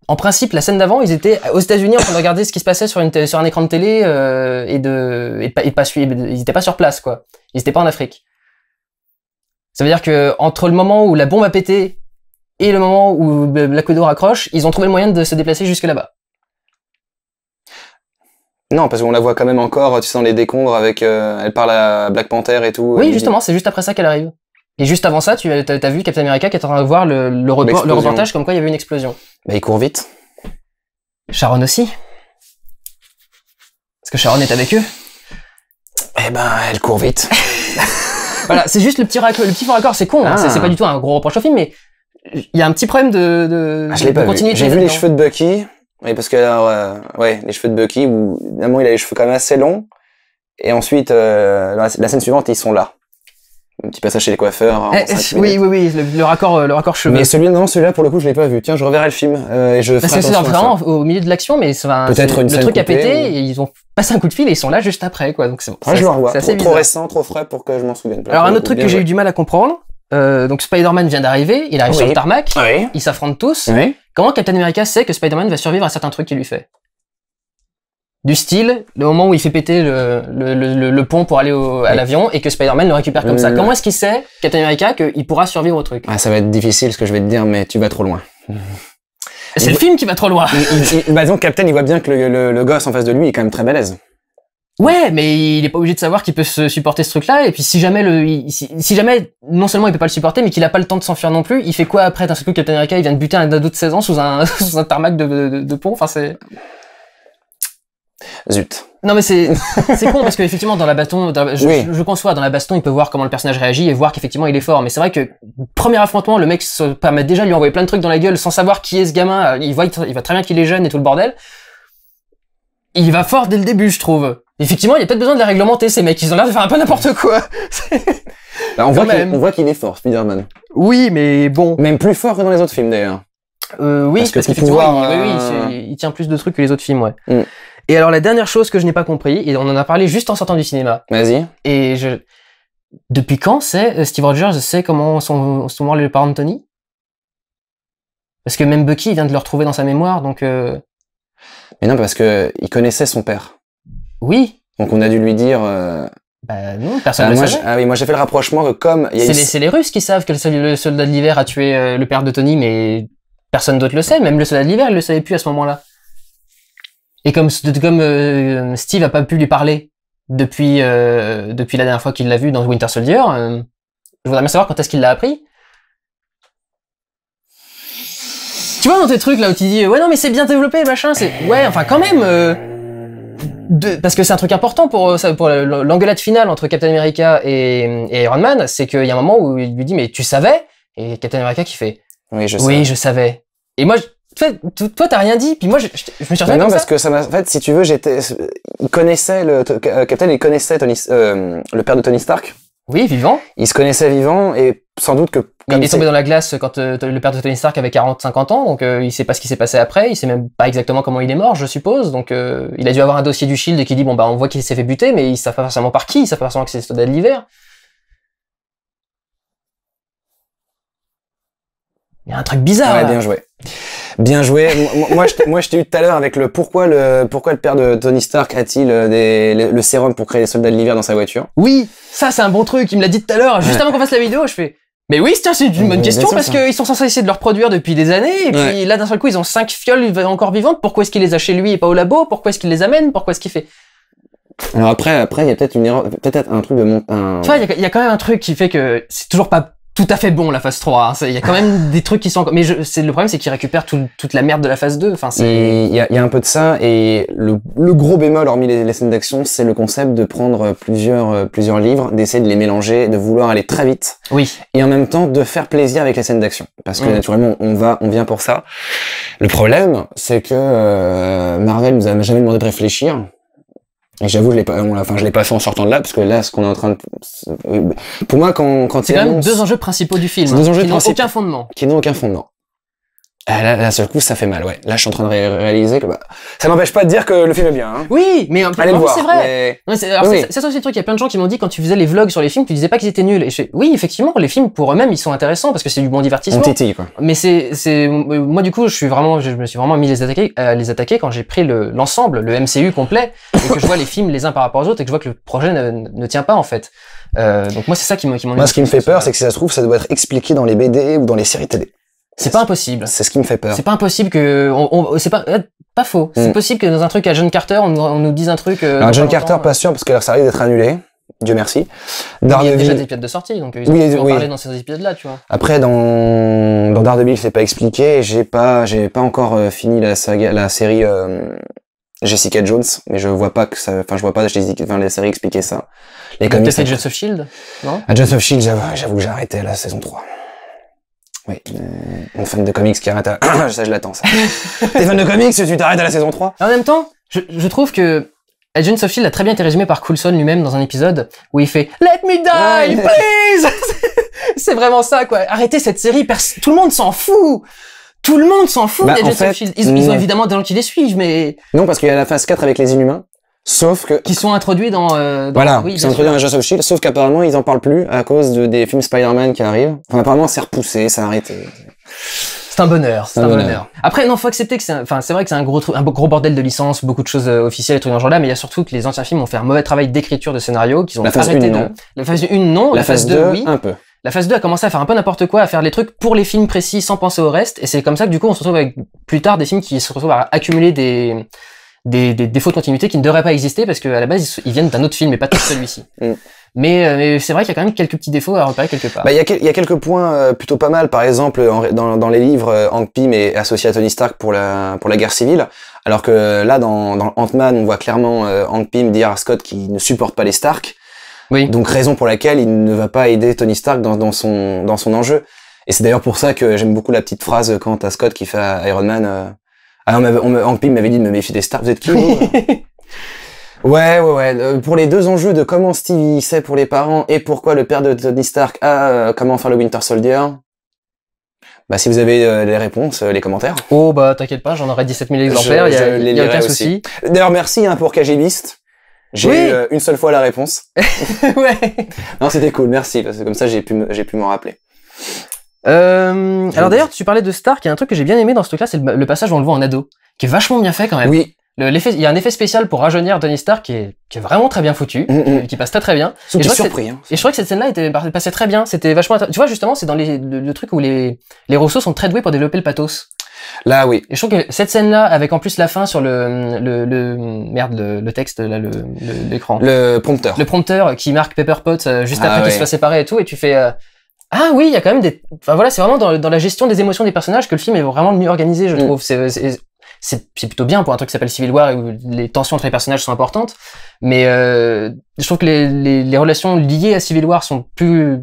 [SPEAKER 1] en principe, la scène d'avant, ils étaient aux États-Unis en train de regarder ce qui se passait sur, une un écran de télé euh, et de et, pas Ils étaient pas sur place, quoi. Ils étaient pas en Afrique. Ça veut dire que entre le moment où la bombe a pété et le moment où Black euh, Widow raccroche, ils ont trouvé le moyen de se déplacer jusque là-bas.
[SPEAKER 2] Non, parce qu'on la voit quand même encore, tu sens les décombres avec. Euh, elle parle à Black Panther et tout. Oui, justement, c'est
[SPEAKER 1] juste après ça qu'elle arrive. Et juste avant ça, tu as, as, vu Captain America qui est en train de voir le, le, reportage comme quoi il y avait une explosion. Bah, il court vite. Sharon aussi. ce que Sharon est avec eux.
[SPEAKER 2] Eh ben, elle court vite. (laughs)
[SPEAKER 1] (laughs) voilà, c'est juste le petit, raccord, le petit c'est con, hein, ah. c'est pas du tout un gros reproche au film, mais il y a un petit problème de, ah, je de pas J'ai vu les cheveux de
[SPEAKER 2] Bucky, oui, parce que ouais, les cheveux de Bucky, où moment, il a les cheveux quand même assez longs, et ensuite euh, la, scène suivante ils sont là. Un petit passage chez les coiffeurs. Hein, eh, eh, oui, oui, oui, le, raccord, euh, le raccord cheveux. Mais celui non, celui-là pour le coup je l'ai pas vu. Tiens, je reverrai le film euh, et je. Ferai c'est vraiment
[SPEAKER 1] au milieu de l'action, mais ça peut le truc a pété, et ils ont passé un coup de fil et ils sont là juste après quoi. Donc c'est. Ah, je le revois. Trop, récent, trop frais pour que je m'en souvienne. Alors un autre truc que j'ai eu du mal à comprendre, euh, donc Spider-Man vient d'arriver, il arrive sur le tarmac, ils s'affrontent tous. Comment Captain America sait que Spider-Man va survivre à certains trucs qu'il lui fait Du style, le moment où il fait péter le, pont pour aller à l'avion et que Spider-Man le récupère comme ça. Euh. Comment est-ce qu'il sait, Captain America, qu'il pourra survivre au truc
[SPEAKER 2] ah, Ça va être difficile ce que je vais te dire, mais tu vas trop loin. C'est le
[SPEAKER 1] film qui va trop loin.
[SPEAKER 2] Mais bah, Captain, il voit bien que le, le gosse en face de lui est quand même très balèze.
[SPEAKER 1] Ouais, mais il est pas obligé de savoir qu'il peut se supporter ce truc-là. Et puis si jamais le, si, jamais non seulement il peut pas le supporter, mais qu'il a pas le temps de s'enfuir non plus, il fait quoi après D'un seul coup, Captain America, il vient de buter un ado de 16 ans sous un, (laughs) sous un tarmac de, pont. Enfin, c'est. Zut. Non mais c'est c'est con parce qu'effectivement dans la baston je, conçois dans la baston il peut voir comment le personnage réagit et voir qu'effectivement il est fort mais c'est vrai que premier affrontement le mec se permet déjà de lui envoyer plein de trucs dans la gueule sans savoir qui est ce gamin il voit il voit très bien qu'il est jeune et tout le bordel il va fort dès le début je trouve Effectivement, il y a peut-être besoin de les réglementer, ces mecs. Ils ont l'air de faire un peu n'importe quoi. (laughs) Bah, on, voit
[SPEAKER 2] qu'il, est fort, Spider-Man.
[SPEAKER 1] Oui, mais bon. Même plus fort que dans les autres films, d'ailleurs. Euh, oui, parce, qu'il euh, il, tient plus de trucs que les autres films, ouais. Mm. Et alors, la dernière chose que je n'ai pas compris, et on en a parlé juste en sortant du cinéma. Vas-y. Et je... Depuis quand c'est euh, Steve Rogers sait comment sont, sont les parents de Tony Parce que même Bucky vient de le retrouver dans sa mémoire, donc... Mais
[SPEAKER 2] non, parce qu'il connaissait son père. Oui. Donc on a dû lui dire. Euh, bah non, personne ah, ne moi, Ah oui, moi j'ai fait le rapprochement que comme. C'est
[SPEAKER 1] les, Russes qui savent que le soldat de l'hiver a tué euh, le père de Tony, mais personne d'autre le sait. Même le soldat de l'hiver, il le savait plus à ce moment-là. Et comme, euh, Steve a pas pu lui parler depuis, depuis la dernière fois qu'il l'a vu dans Winter Soldier, je voudrais bien savoir quand est-ce qu'il l'a appris. Tu vois dans tes trucs là où tu dis ouais non mais c'est bien développé machin c'est ouais enfin quand même de, parce que c'est un truc important pour, euh, pour l'engueulade finale entre Captain America et, Iron Man, c'est qu'il y a un moment où il lui dit mais tu savais et Captain America qui fait oui je, oui, je savais. Et moi, toi, toi, t'as rien dit. Puis moi, je, me suis retrouvé. non, parce que
[SPEAKER 2] ça En fait, si tu veux, j'étais. Euh, il connaissait le euh, Captain, il connaissait Tony, le père de Tony Stark. Oui, vivant. Il se connaissait vivant et sans doute que il est tombé
[SPEAKER 1] dans la glace quand euh, le père de Tony Stark avait 40-50 ans, donc il euh, il sait pas ce qui s'est passé après, il sait même pas exactement comment il est mort, je suppose. Donc euh, il a dû avoir un dossier du Shield qui dit bon bah on voit qu'il s'est fait buter, mais ne sait pas forcément par qui, ne sait pas forcément que c'est les soldats de l'hiver. Il y a un truc bizarre. Ouais, bien joué. Bien joué. moi, je, moi, t'ai
[SPEAKER 2] eu tout à l'heure avec le pourquoi le pourquoi le père de Tony Stark a-t-il le, le sérum pour créer les soldats de l'hiver dans sa voiture.
[SPEAKER 1] Oui, ça c'est un bon truc. Il me l'a dit tout à l'heure, juste avant qu'on fasse la vidéo. Je fais mais oui, c'est une bonne question parce qu'ils sont censés essayer de leur produire depuis des années et puis là d'un seul coup ils ont cinq fioles encore vivantes. Pourquoi est-ce qu'il les a chez lui et pas au labo Pourquoi est-ce qu'il les amène Pourquoi est-ce qu'il fait
[SPEAKER 2] Alors après, après il y a peut-être une erreur, peut-être un truc de mon. Un... Tu vois,
[SPEAKER 1] il y, a quand même un truc qui fait que c'est toujours pas tout à fait bon la phase 3. Hein. Il y a quand même des trucs qui sont. Mais je, le problème, c'est qu'ils récupèrent toute la merde de la phase 2. Enfin,
[SPEAKER 2] il y a, un peu de ça et le, gros bémol, hormis les, scènes d'action, c'est le concept de prendre plusieurs euh, plusieurs livres, d'essayer de les mélanger, de vouloir aller très vite. Oui. Et en même temps, de faire plaisir avec les scènes d'action, parce que mm. naturellement, on va, on vient pour ça. Le problème, c'est que euh, Marvel nous a jamais demandé de réfléchir et j'avoue, je l'ai pas, enfin, je l'ai pas fait en sortant de là, parce que là, ce qu'on est en train de, euh, pour moi, quand, quand c'est quand même deux enjeux
[SPEAKER 1] principaux du film. deux hein, enjeux qui n'ont aucun fondement.
[SPEAKER 2] Qui n'ont aucun fondement. Ah, là, là, seul coup, ça fait mal, ouais. Là, je suis en train de réaliser que bah, ça n'empêche pas de dire que le film est bien. Hein.
[SPEAKER 1] Oui, mais un peu. C'est vrai. c'est ça aussi le truc. Il y a plein de gens qui m'ont dit quand tu faisais les vlogs sur les films, tu disais pas qu'ils étaient nuls. Et je, oui, effectivement, les films pour eux-mêmes, ils sont intéressants parce que c'est du bon divertissement. quoi. Mais c'est, euh, moi du coup, je suis vraiment, je me suis vraiment mis les attaquer, euh, les attaquer quand j'ai pris l'ensemble, le, MCU complet, et que je vois les films les uns par rapport aux autres et que je vois que le projet ne, tient pas en fait. Euh, donc moi, c'est ça qui m'en. Moi, ce qui me fait peur, c'est que
[SPEAKER 2] si ça se trouve, ça doit être expliqué dans les BD ou dans les séries télé. C'est pas impossible. C'est ce qui me fait peur. C'est
[SPEAKER 1] pas impossible que on, c'est pas euh, pas faux. C'est mm. possible que dans un truc à John Carter, on, nous dise un truc. Euh, John Carter,
[SPEAKER 2] pas euh. sûr parce que ça série d'être annulé. Dieu merci. Il y a déjà des épisodes
[SPEAKER 1] de sortie, donc euh, ils oui, en oui. dans ces épisodes-là, tu vois.
[SPEAKER 2] Après, dans, dans Daredevil, c'est pas expliqué. J'ai pas, j'ai pas encore fini la saga, la série Jessica Jones, mais je vois pas que ça, enfin, je vois pas enfin, expliquer ça. Les comics. Peut-être
[SPEAKER 1] of Shield, non?
[SPEAKER 2] À of Shield, j'avoue, j'avoue que j'ai arrêté la saison 3. Oui, euh, fan de comics qui arrête à... (coughs) ça, je l'attends, ça. (laughs)
[SPEAKER 1] T'es fan de comics, tu t'arrêtes à la saison 3 En même temps, je, trouve que Agent of Shield a très bien été résumé par Coulson lui-même dans un épisode où il fait Let me die, please (laughs) C'est vraiment ça, quoi. Arrêtez cette série, tout le monde s'en fout Tout le monde s'en fout bah, d'Agents Ils, ils, ont hmm. évidemment des gens qui les suivent, mais...
[SPEAKER 2] Non, parce qu'il y a la phase 4 avec les Inhumains, Sauf que
[SPEAKER 1] qui sont introduits dans, euh, dans voilà, introduits dans
[SPEAKER 2] e Sauf qu'apparemment ils en parlent plus à cause de, des films Spider-Man qui arrivent. Enfin, apparemment c'est repoussé, ça a arrêté.
[SPEAKER 1] C'est un bonheur, c'est un, bonheur. Après, non, faut accepter que c'est, enfin, c'est vrai que c'est un gros, un gros bordel de licence, beaucoup de choses euh, officielles et trucs dans ce genre-là, mais il y a surtout que les anciens films ont fait un mauvais travail d'écriture de scénario, qu'ils ont la phase non. la phase 1, non, la, phase, 2, oui. un peu. La phase 2 a commencé à faire un peu n'importe quoi, à faire les trucs pour les films précis sans penser au reste, et c'est comme ça que du coup on se retrouve avec plus tard des films qui se retrouvent à accumuler des, des, défauts de continuité qui ne devraient pas exister parce qu'à la base, ils, viennent d'un autre film et pas de celui-ci. Mm. Mm. Euh, mais, c'est vrai qu'il y a quand même quelques petits défauts à repérer quelque part. Bah, il, y a
[SPEAKER 2] quelques points euh, plutôt pas mal. Par exemple, dans, les livres, euh, Hank Pym est associé à Tony Stark pour la, pour la guerre civile. Alors que là, dans, dans Ant-Man, on voit clairement Hank Pym dire à Scott qu'il ne supporte pas les Stark. Oui. Donc raison pour laquelle il ne va pas aider Tony Stark dans, son, dans son enjeu. Et c'est d'ailleurs pour ça que j'aime beaucoup la petite phrase quant à Scott qui fait à Iron Man. Alors, ah, on m'avait, m'avait dit de me méfier des stars. Vous êtes qui hein (laughs) Ouais, ouais, ouais. Euh, pour les deux enjeux de comment Stevie sait pour les parents et pourquoi le père de Tony Stark a euh, comment faire le Winter Soldier. Bah, si vous avez euh, les réponses, les commentaires. Oh, bah, t'inquiète pas, j'en aurai 17 000 exemplaires, il y a, aucun souci. D'ailleurs, merci hein, pour KGBist. J'ai eu une seule fois la réponse. (laughs) ouais. Non, c'était cool, merci, parce que comme ça, j'ai pu, j'ai pu m'en rappeler.
[SPEAKER 1] Euh, alors d'ailleurs, tu parlais de Stark, il y a un truc que j'ai bien aimé dans ce truc-là, c'est le, passage où on le voit en ado, qui est vachement bien fait quand même. Oui. il y a un effet spécial pour rajeunir Tony Stark qui est, vraiment très bien foutu, mm, mm. qui passe très très bien. Et je, surpris, hein. et je crois que cette scène-là était passait très bien. C'était vachement. Tu vois justement, c'est dans le, truc où les les sont très doués pour développer le pathos. Là, oui. Et je trouve que cette scène-là, avec en plus la fin sur le, le, merde, le, texte, là, l'écran. Le prompteur. Le prompteur qui marque Pepper euh, juste ah après qu'ils se soient séparés et tout, et tu fais, euh, ah oui, il y a quand même des. Enfin voilà, c'est vraiment dans, la gestion des émotions des personnages que le film est vraiment mieux organisé, je mm. trouve. C'est plutôt bien pour un truc qui s'appelle Civil War où les tensions entre les personnages sont importantes. Mais euh, je trouve que les, les, relations liées à Civil War sont plus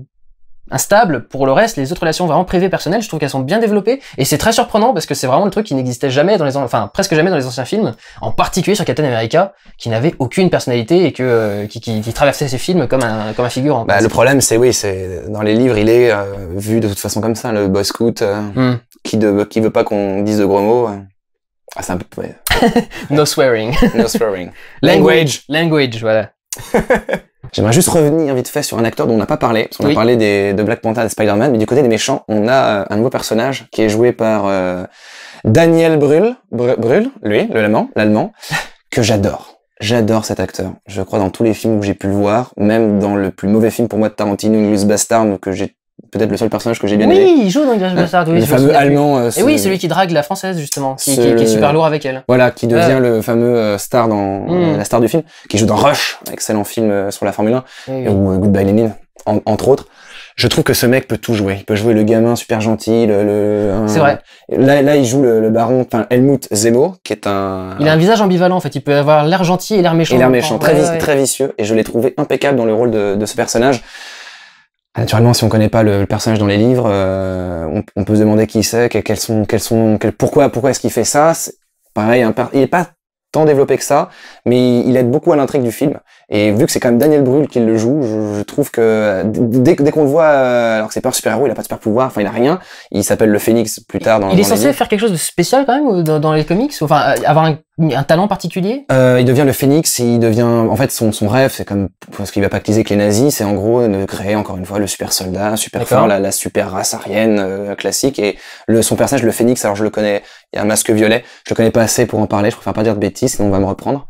[SPEAKER 1] instable. Pour le reste, les autres relations vraiment privées personnelles, je trouve qu'elles sont bien développées et c'est très surprenant parce que c'est vraiment le truc qui n'existait jamais dans les enfin presque jamais dans les anciens films, en particulier sur Captain America qui n'avait aucune personnalité et que euh, qui, qui, traversait ses films comme un comme un figurant. Bah, le
[SPEAKER 2] problème c'est oui, c'est dans les livres, il est euh, vu de toute façon comme ça le boss scout, euh, hmm. qui de, qui veut pas qu'on dise de gros mots. Ah, c'est un peu (laughs)
[SPEAKER 1] no swearing. no swearing. (laughs) Language. Language, voilà.
[SPEAKER 2] (laughs) J'aimerais juste revenir vite fait sur un acteur dont on n'a pas parlé. on a parlé de Black Panther et Spider-Man, mais du côté des méchants, on a euh, un nouveau personnage qui est joué par euh, Daniel Brühl, Brühl, lui, l'allemand, l'allemand, (laughs) que j'adore. J'adore cet acteur. Je crois dans tous les films où j'ai pu le voir, même dans le plus mauvais film pour moi de Tarantino, News Bastard, que j'ai peut-être le seul personnage que j'ai bien oui, aimé. Oui,
[SPEAKER 1] il joue dans Inglourious ah, star. Oui, le fameux allemand. Euh, et oui, celui qui drague la française justement, qui, est super lourd avec elle.
[SPEAKER 2] Voilà, qui euh. devient le fameux euh, star dans hmm. la star du film, qui joue dans Rush, excellent film sur la Formule 1, ou Goodbye Lenin, entre autres. Je trouve que ce mec peut tout jouer. Il peut jouer le gamin super gentil, le. C'est vrai. Là, il joue le, baron, enfin Helmut Zemo, qui est un. Il a un
[SPEAKER 1] visage ambivalent en fait. Il peut avoir l'air gentil et l'air méchant. a l'air méchant, très, très vicieux. Et je
[SPEAKER 2] l'ai trouvé impeccable dans le rôle de, de ce personnage. Naturellement, si on connaît pas le, personnage dans les livres, euh, on, peut se demander qui c'est, sont, quels sont, pourquoi, pourquoi est-ce qu'il fait ça. pareil, il est pas tant développé que ça, mais il, aide beaucoup à l'intrigue du film. Et vu que c'est quand même Daniel Brühl qui le joue, je, trouve que dès, qu'on le voit, euh, alors que c'est pas un super héros, il a pas de super pouvoir, enfin il a rien. Il s'appelle le Phoenix plus tard dans. Il est censé
[SPEAKER 1] faire quelque chose de spécial quand même dans, les comics, enfin euh, avoir un un talent particulier
[SPEAKER 2] euh, Il devient le phénix, il devient... En fait, son, son rêve, c'est comme... Parce qu'il va pactiser avec les nazis, c'est en gros de créer, encore une fois, le super soldat, super fort, la, super race arienne euh, classique. Et le, son personnage, le phénix, alors je le connais, il y a un masque violet, je le connais pas assez pour en parler, je préfère pas dire de bêtises, sinon on va me reprendre.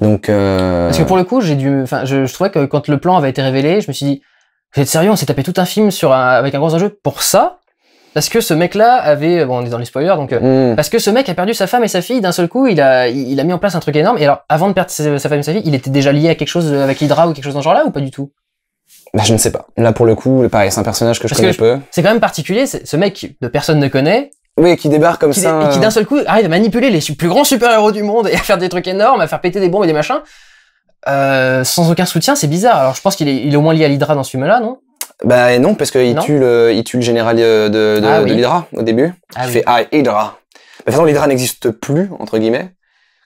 [SPEAKER 2] Donc... Euh, parce que pour
[SPEAKER 1] le coup, j'ai dû... Enfin, je, je, trouvais que quand le plan avait été révélé, je me suis dit, vous êtes sérieux, on s'est tapé tout un film sur avec un gros enjeu pour ça parce que ce mec-là avait, bon, on est dans les spoilers, donc euh, hmm. parce que ce mec a perdu sa femme et sa fille d'un seul coup, il a, il, a mis en place un truc énorme. Et alors, avant de perdre sa, femme et sa fille, il était déjà lié à quelque chose euh, avec Hydra ou quelque chose dans ce genre-là ou pas du tout
[SPEAKER 2] bah, je ne sais pas. Là, pour le coup, pareil, c'est un personnage que je connais peu.
[SPEAKER 1] C'est quand même particulier, ce mec de personne ne connaît. Oui, qui débarque comme ça. Et qui euh. d'un seul coup arrive à manipuler les plus grands super-héros du monde et à faire des trucs énormes, à faire péter des bombes et des machins. sans aucun soutien, c'est bizarre. Alors je pense qu'il est, il est au moins lié à l'Hydra dans ce film-là, non
[SPEAKER 2] bah non, parce qu'il tue, le, il tue le général de, de, de, ah l'Hydra au début. Ah, il fait Ah, Hydra. Bah, de toute façon, l'Hydra n'existe plus, entre guillemets,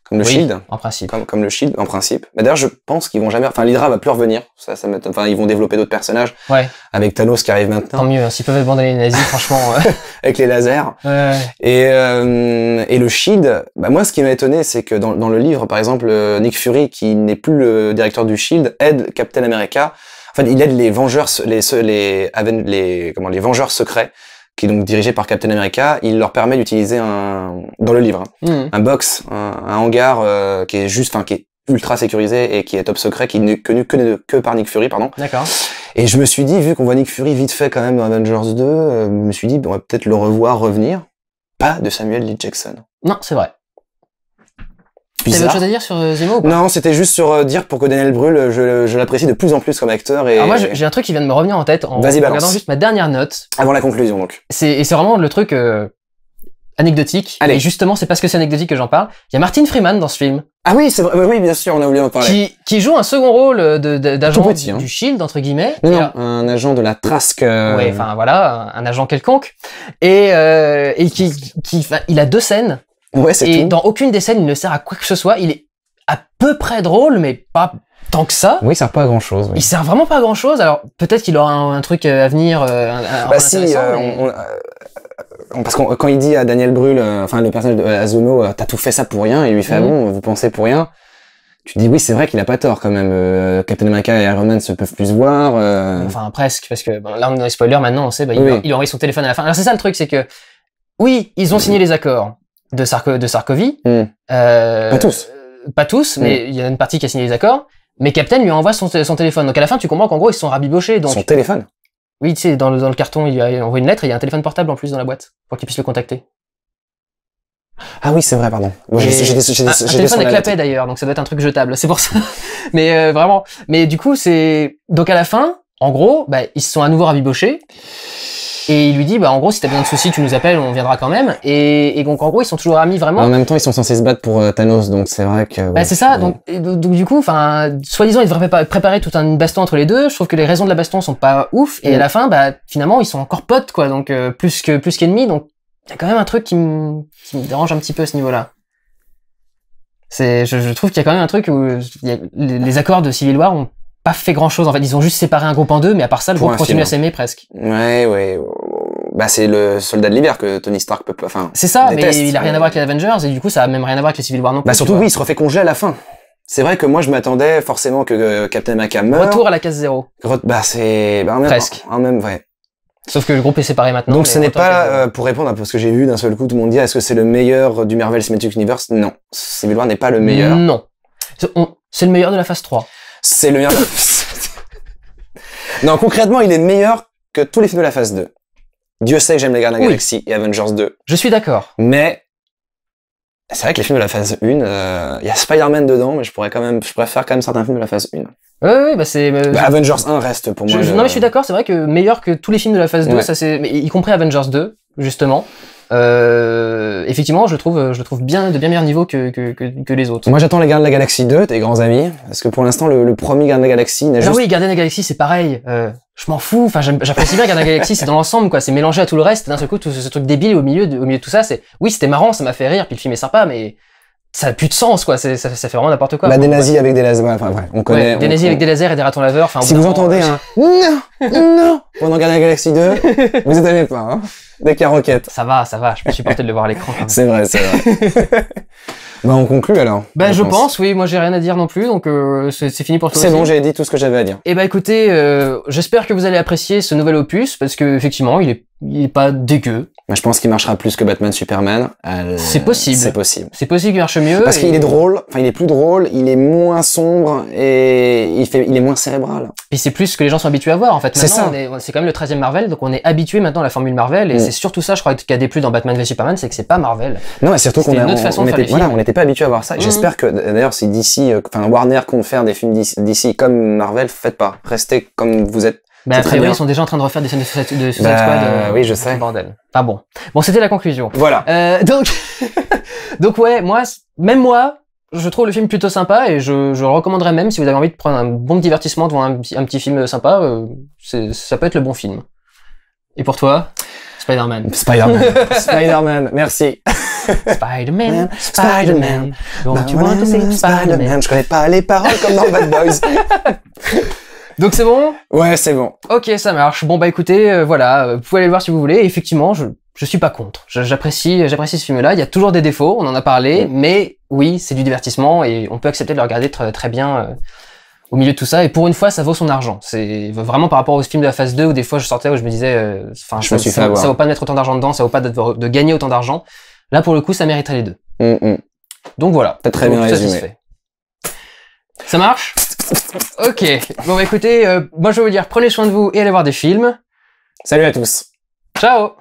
[SPEAKER 2] comme le Shield. En principe. Comme, le Shield, en principe. Mais bah, D'ailleurs, je pense qu'ils vont jamais. Enfin, l'Hydra va plus revenir. Ça, ça enfin, ils vont développer d'autres personnages. Ouais. Avec Thanos qui arrive maintenant.
[SPEAKER 1] Tant mieux, hein. s'ils peuvent abandonner les nazis,
[SPEAKER 2] franchement. Euh. (laughs) avec les lasers. Ouais. Et, euh, et le Shield, bah, moi, ce qui m'a étonné, c'est que dans, dans le livre, par exemple, euh, Nick Fury, qui n'est plus le directeur du Shield, aide Captain America Enfin, il aide les Vengeurs, les, les, comment, les Vengeurs secrets, qui est donc dirigé par Captain America. Il leur permet d'utiliser un, dans le livre, hein, hmm. un box, un, hangar euh, qui est juste, enfin, qui est ultra sécurisé et qui est top secret, qui n'est connu que, par Nick Fury, pardon. D'accord. Et je me suis dit, vu qu'on voit Nick Fury vite fait quand même dans Avengers 2, euh, je me suis dit, on va peut-être le revoir revenir. Pas de Samuel L. Jackson. Non, c'est vrai. T'avais autre chose
[SPEAKER 1] à dire sur euh, Zemo ou pas Non,
[SPEAKER 2] c'était juste sur euh, dire pour que Daniel Brühl, euh, je, l'apprécie de plus en plus comme acteur. Et... moi, j'ai un
[SPEAKER 1] truc qui vient de me revenir en tête en regardant juste ma dernière note. Avant la conclusion, donc. Et c'est vraiment le truc anecdotique. Allez. Et justement, c'est parce que c'est anecdotique que j'en parle. Il y a Martin Freeman dans ce film. Ah oui, c'est vrai. Oui, bien sûr, on a oublié d'en parler. Qui, joue un second rôle d'agent hein. du Shield entre guillemets. Non, un agent de la Trask. Ouais, enfin voilà, un, agent quelconque. Et, qui, qui il a deux scènes et dans aucune des scènes, il ne sert à quoi que ce soit. Il est à peu près drôle, mais pas tant que ça.
[SPEAKER 2] Oui, il sert pas à grand chose.
[SPEAKER 1] Il sert vraiment pas à grand chose. Alors peut-être qu'il aura un, truc euh, à venir. Euh, bah si, euh, on,
[SPEAKER 2] on, parce qu'on quand il dit à Daniel Brühl, enfin le personnage de Azuno t'as tout fait ça pour rien, et lui fait mhm. ah bon, vous pensez pour rien. Tu dis oui, c'est vrai qu'il a pas tort quand même. Captain America et Iron Man se peuvent plus voir. Enfin
[SPEAKER 1] presque, parce que bon, là on est dans les spoilers. Maintenant on sait, bah, il, il a envoyé son téléphone à la fin. Alors c'est ça le truc, c'est que oui, ils ont signé les accords de, Sarko de Sarkozy. Mm. Euh, pas tous. Pas tous, mm. mais il y a une partie qui a signé les accords. Mais Captain lui envoie son, téléphone. Donc à la fin, tu comprends qu'en gros, ils sont rabibochés. Donc, son téléphone Oui, tu sais, dans le, dans le carton, il envoie une lettre et il y a un téléphone portable en plus dans la boîte pour qu'il puisse le contacter.
[SPEAKER 2] Ah oui, c'est vrai, pardon. j'ai des, un, téléphone avec la paix
[SPEAKER 1] d'ailleurs, donc ça doit être un truc jetable, c'est pour ça. (laughs) mais euh, vraiment. Mais du coup, c'est donc à la fin, en gros, bah, ils se sont à nouveau rabibochés. Et il lui dit, bah, en gros, si t'as besoin de soucis, tu nous appelles, on viendra quand même. Et, donc, en gros, ils sont toujours amis vraiment. En même
[SPEAKER 2] temps, ils sont censés se battre pour euh, Thanos, donc c'est vrai que. Bah, c'est ça. Donc,
[SPEAKER 1] du coup, enfin, soi-disant, ils devraient préparer tout un baston entre les deux. Je trouve que les raisons de la baston sont pas ouf. Et à mm. la fin, bah, finalement, ils sont encore potes, quoi. Donc, euh, plus que, plus qu'ennemis. Donc, il y a quand même un truc qui me, dérange un petit peu à ce niveau-là. C'est, je, trouve qu'il y a quand même un truc où les, accords de Civil War ont pas fait grand chose en fait. Ils ont juste séparé un groupe en deux, mais à part ça, le groupe continue à s'aimer presque.
[SPEAKER 2] Ouais, ouais. Bah, c'est le soldat de l'hiver que Tony Stark peut. Enfin. C'est ça, mais il a rien à
[SPEAKER 1] voir avec les Avengers et du coup, ça a même rien à voir avec les Civil War non bah, plus. Bah, surtout, oui, il se refait congé à la fin.
[SPEAKER 2] C'est vrai que moi, je m'attendais forcément que euh, Captain America meure. Retour
[SPEAKER 1] à la case zéro.
[SPEAKER 2] bah, c'est. Bah, presque. En même, vrai. Sauf que le groupe est séparé maintenant. Donc ce n'est pas, euh, pour répondre à ce que j'ai vu d'un seul coup, tout le monde dit est-ce que c'est le meilleur du Marvel Cinematic Universe Non. Civil War n'est pas le meilleur.
[SPEAKER 1] Non. C'est le meilleur de la phase 3. C'est le mien.
[SPEAKER 2] non, concrètement, il est meilleur que tous les films de la phase 2. Dieu sait que j'aime les Gardiens de la Galaxie et Avengers 2. Je suis d'accord. Mais c'est vrai que les films de la phase 1, euh, il y a Spider-Man dedans, mais je pourrais quand même, je préfère quand même certains films de la phase 1. Oui, oui, bah c'est. Bah, bah, Avengers 1 reste pour moi. Non, mais je suis
[SPEAKER 1] d'accord, c'est vrai que meilleur que tous les films de la phase 2, ça c'est, y compris Avengers 2, justement. Euh, effectivement, je le trouve, je trouve bien de bien meilleur niveau que, que, les autres. Moi,
[SPEAKER 2] j'attends les Gardiens de la Galaxie 2, tes grands amis, parce que pour l'instant, le, le premier Gardien de la Galaxie n'a ah oui,
[SPEAKER 1] Gardien de la Galaxie, c'est pareil. Euh, je m'en fous. Enfin, j'apprécie bien Gardien de la Galaxie, c'est dans l'ensemble, quoi. C'est mélangé à tout le reste. D'un seul coup, tout ce, truc débile au milieu, de, au milieu de tout ça, c'est oui, c'était marrant, ça m'a fait rire, puis le film est sympa, mais ça n'a plus de sens, quoi. Ça, fait vraiment n'importe quoi. Bah, des nazis avec des lasers, enfin, ouais, on connaît. des nazis avec des lasers et des ratons laveurs. si vous entendez
[SPEAKER 2] euh, un non, non
[SPEAKER 1] pendant Galaxy 2, (laughs) vous étonnez pas, hein. Dès qu'il y a Ça va, ça va. Je peux supporter de le voir à l'écran. C'est vrai, c'est vrai. (laughs) bah, on conclut alors. Bah, je, pense. oui. Moi, j'ai rien à dire non plus, donc euh, c'est fini pour toi. C'est bon, j'ai dit tout ce que j'avais à dire. Eh bah, écoutez, euh, j'espère que vous allez apprécier ce nouvel opus parce que effectivement, il est, il est pas dégueu. Bah, je pense qu'il
[SPEAKER 2] marchera plus que Batman Superman. c'est
[SPEAKER 1] possible. C'est possible. C'est possible qu'il marche mieux. Parce qu'il est drôle.
[SPEAKER 2] Enfin, il est plus drôle. Il est moins sombre et il fait, il est moins cérébral.
[SPEAKER 1] Puis c'est plus ce que les gens sont habitués à voir en fait. C'est ça. C'est quand même le 13e Marvel, donc on est habitué maintenant à la formule Marvel et mm. c'est surtout ça, je crois, qu'il y a des plus dans Batman v Superman, c'est que c'est pas Marvel. Non, mais surtout qu'on on, façon était, n'était pas habitué
[SPEAKER 2] à voir ça. Mm. J'espère que d'ailleurs, si DC, euh, enfin Warner compte faire des films d'ici comme Marvel, faites pas. Restez comme vous êtes. Bah, a priori, ils sont
[SPEAKER 1] déjà en train de refaire des scènes de Suicide, bah, Squad. Euh, oui, je sais. Bordel. Pas bon. Bon, c'était la conclusion. Voilà. Euh, donc, (laughs) donc ouais, moi, même moi, je trouve le film plutôt sympa et je, le recommanderais même si vous avez envie de prendre un bon divertissement devant un, un petit film sympa. Euh, ça peut être le bon film. Et pour toi, Spider-Man. Spider-Man. (laughs) Spider-Man. Merci. Spider-Man, Spider-Man. Spider-Man. Bah, Spider
[SPEAKER 2] man je connais pas les paroles comme
[SPEAKER 1] dans Bad Boys. (laughs) Donc c'est bon Ouais, c'est bon. Ok, ça marche. Bon bah écoutez, euh, voilà, euh, vous pouvez aller voir si vous voulez. effectivement, je suis pas contre. J'apprécie j'apprécie ce film-là. Il y a toujours des défauts, on en a parlé, mais oui, c'est du divertissement et on peut accepter de le regarder très, bien. Euh, au milieu de tout ça, et pour une fois, ça vaut son argent. C'est vraiment par rapport au film de la phase 2 où des fois je sortais où je me disais, enfin, ça, me ça, vaut pas de mettre autant d'argent dedans, ça vaut pas de, de gagner autant d'argent. Là, pour le coup, ça mériterait les deux. Mm, mm. Donc voilà. très bien résumé. Ça marche Ok, bon bah écoutez, euh, moi je vais vous dire, prenez soin de vous et allez voir des films. Salut à tous. Ciao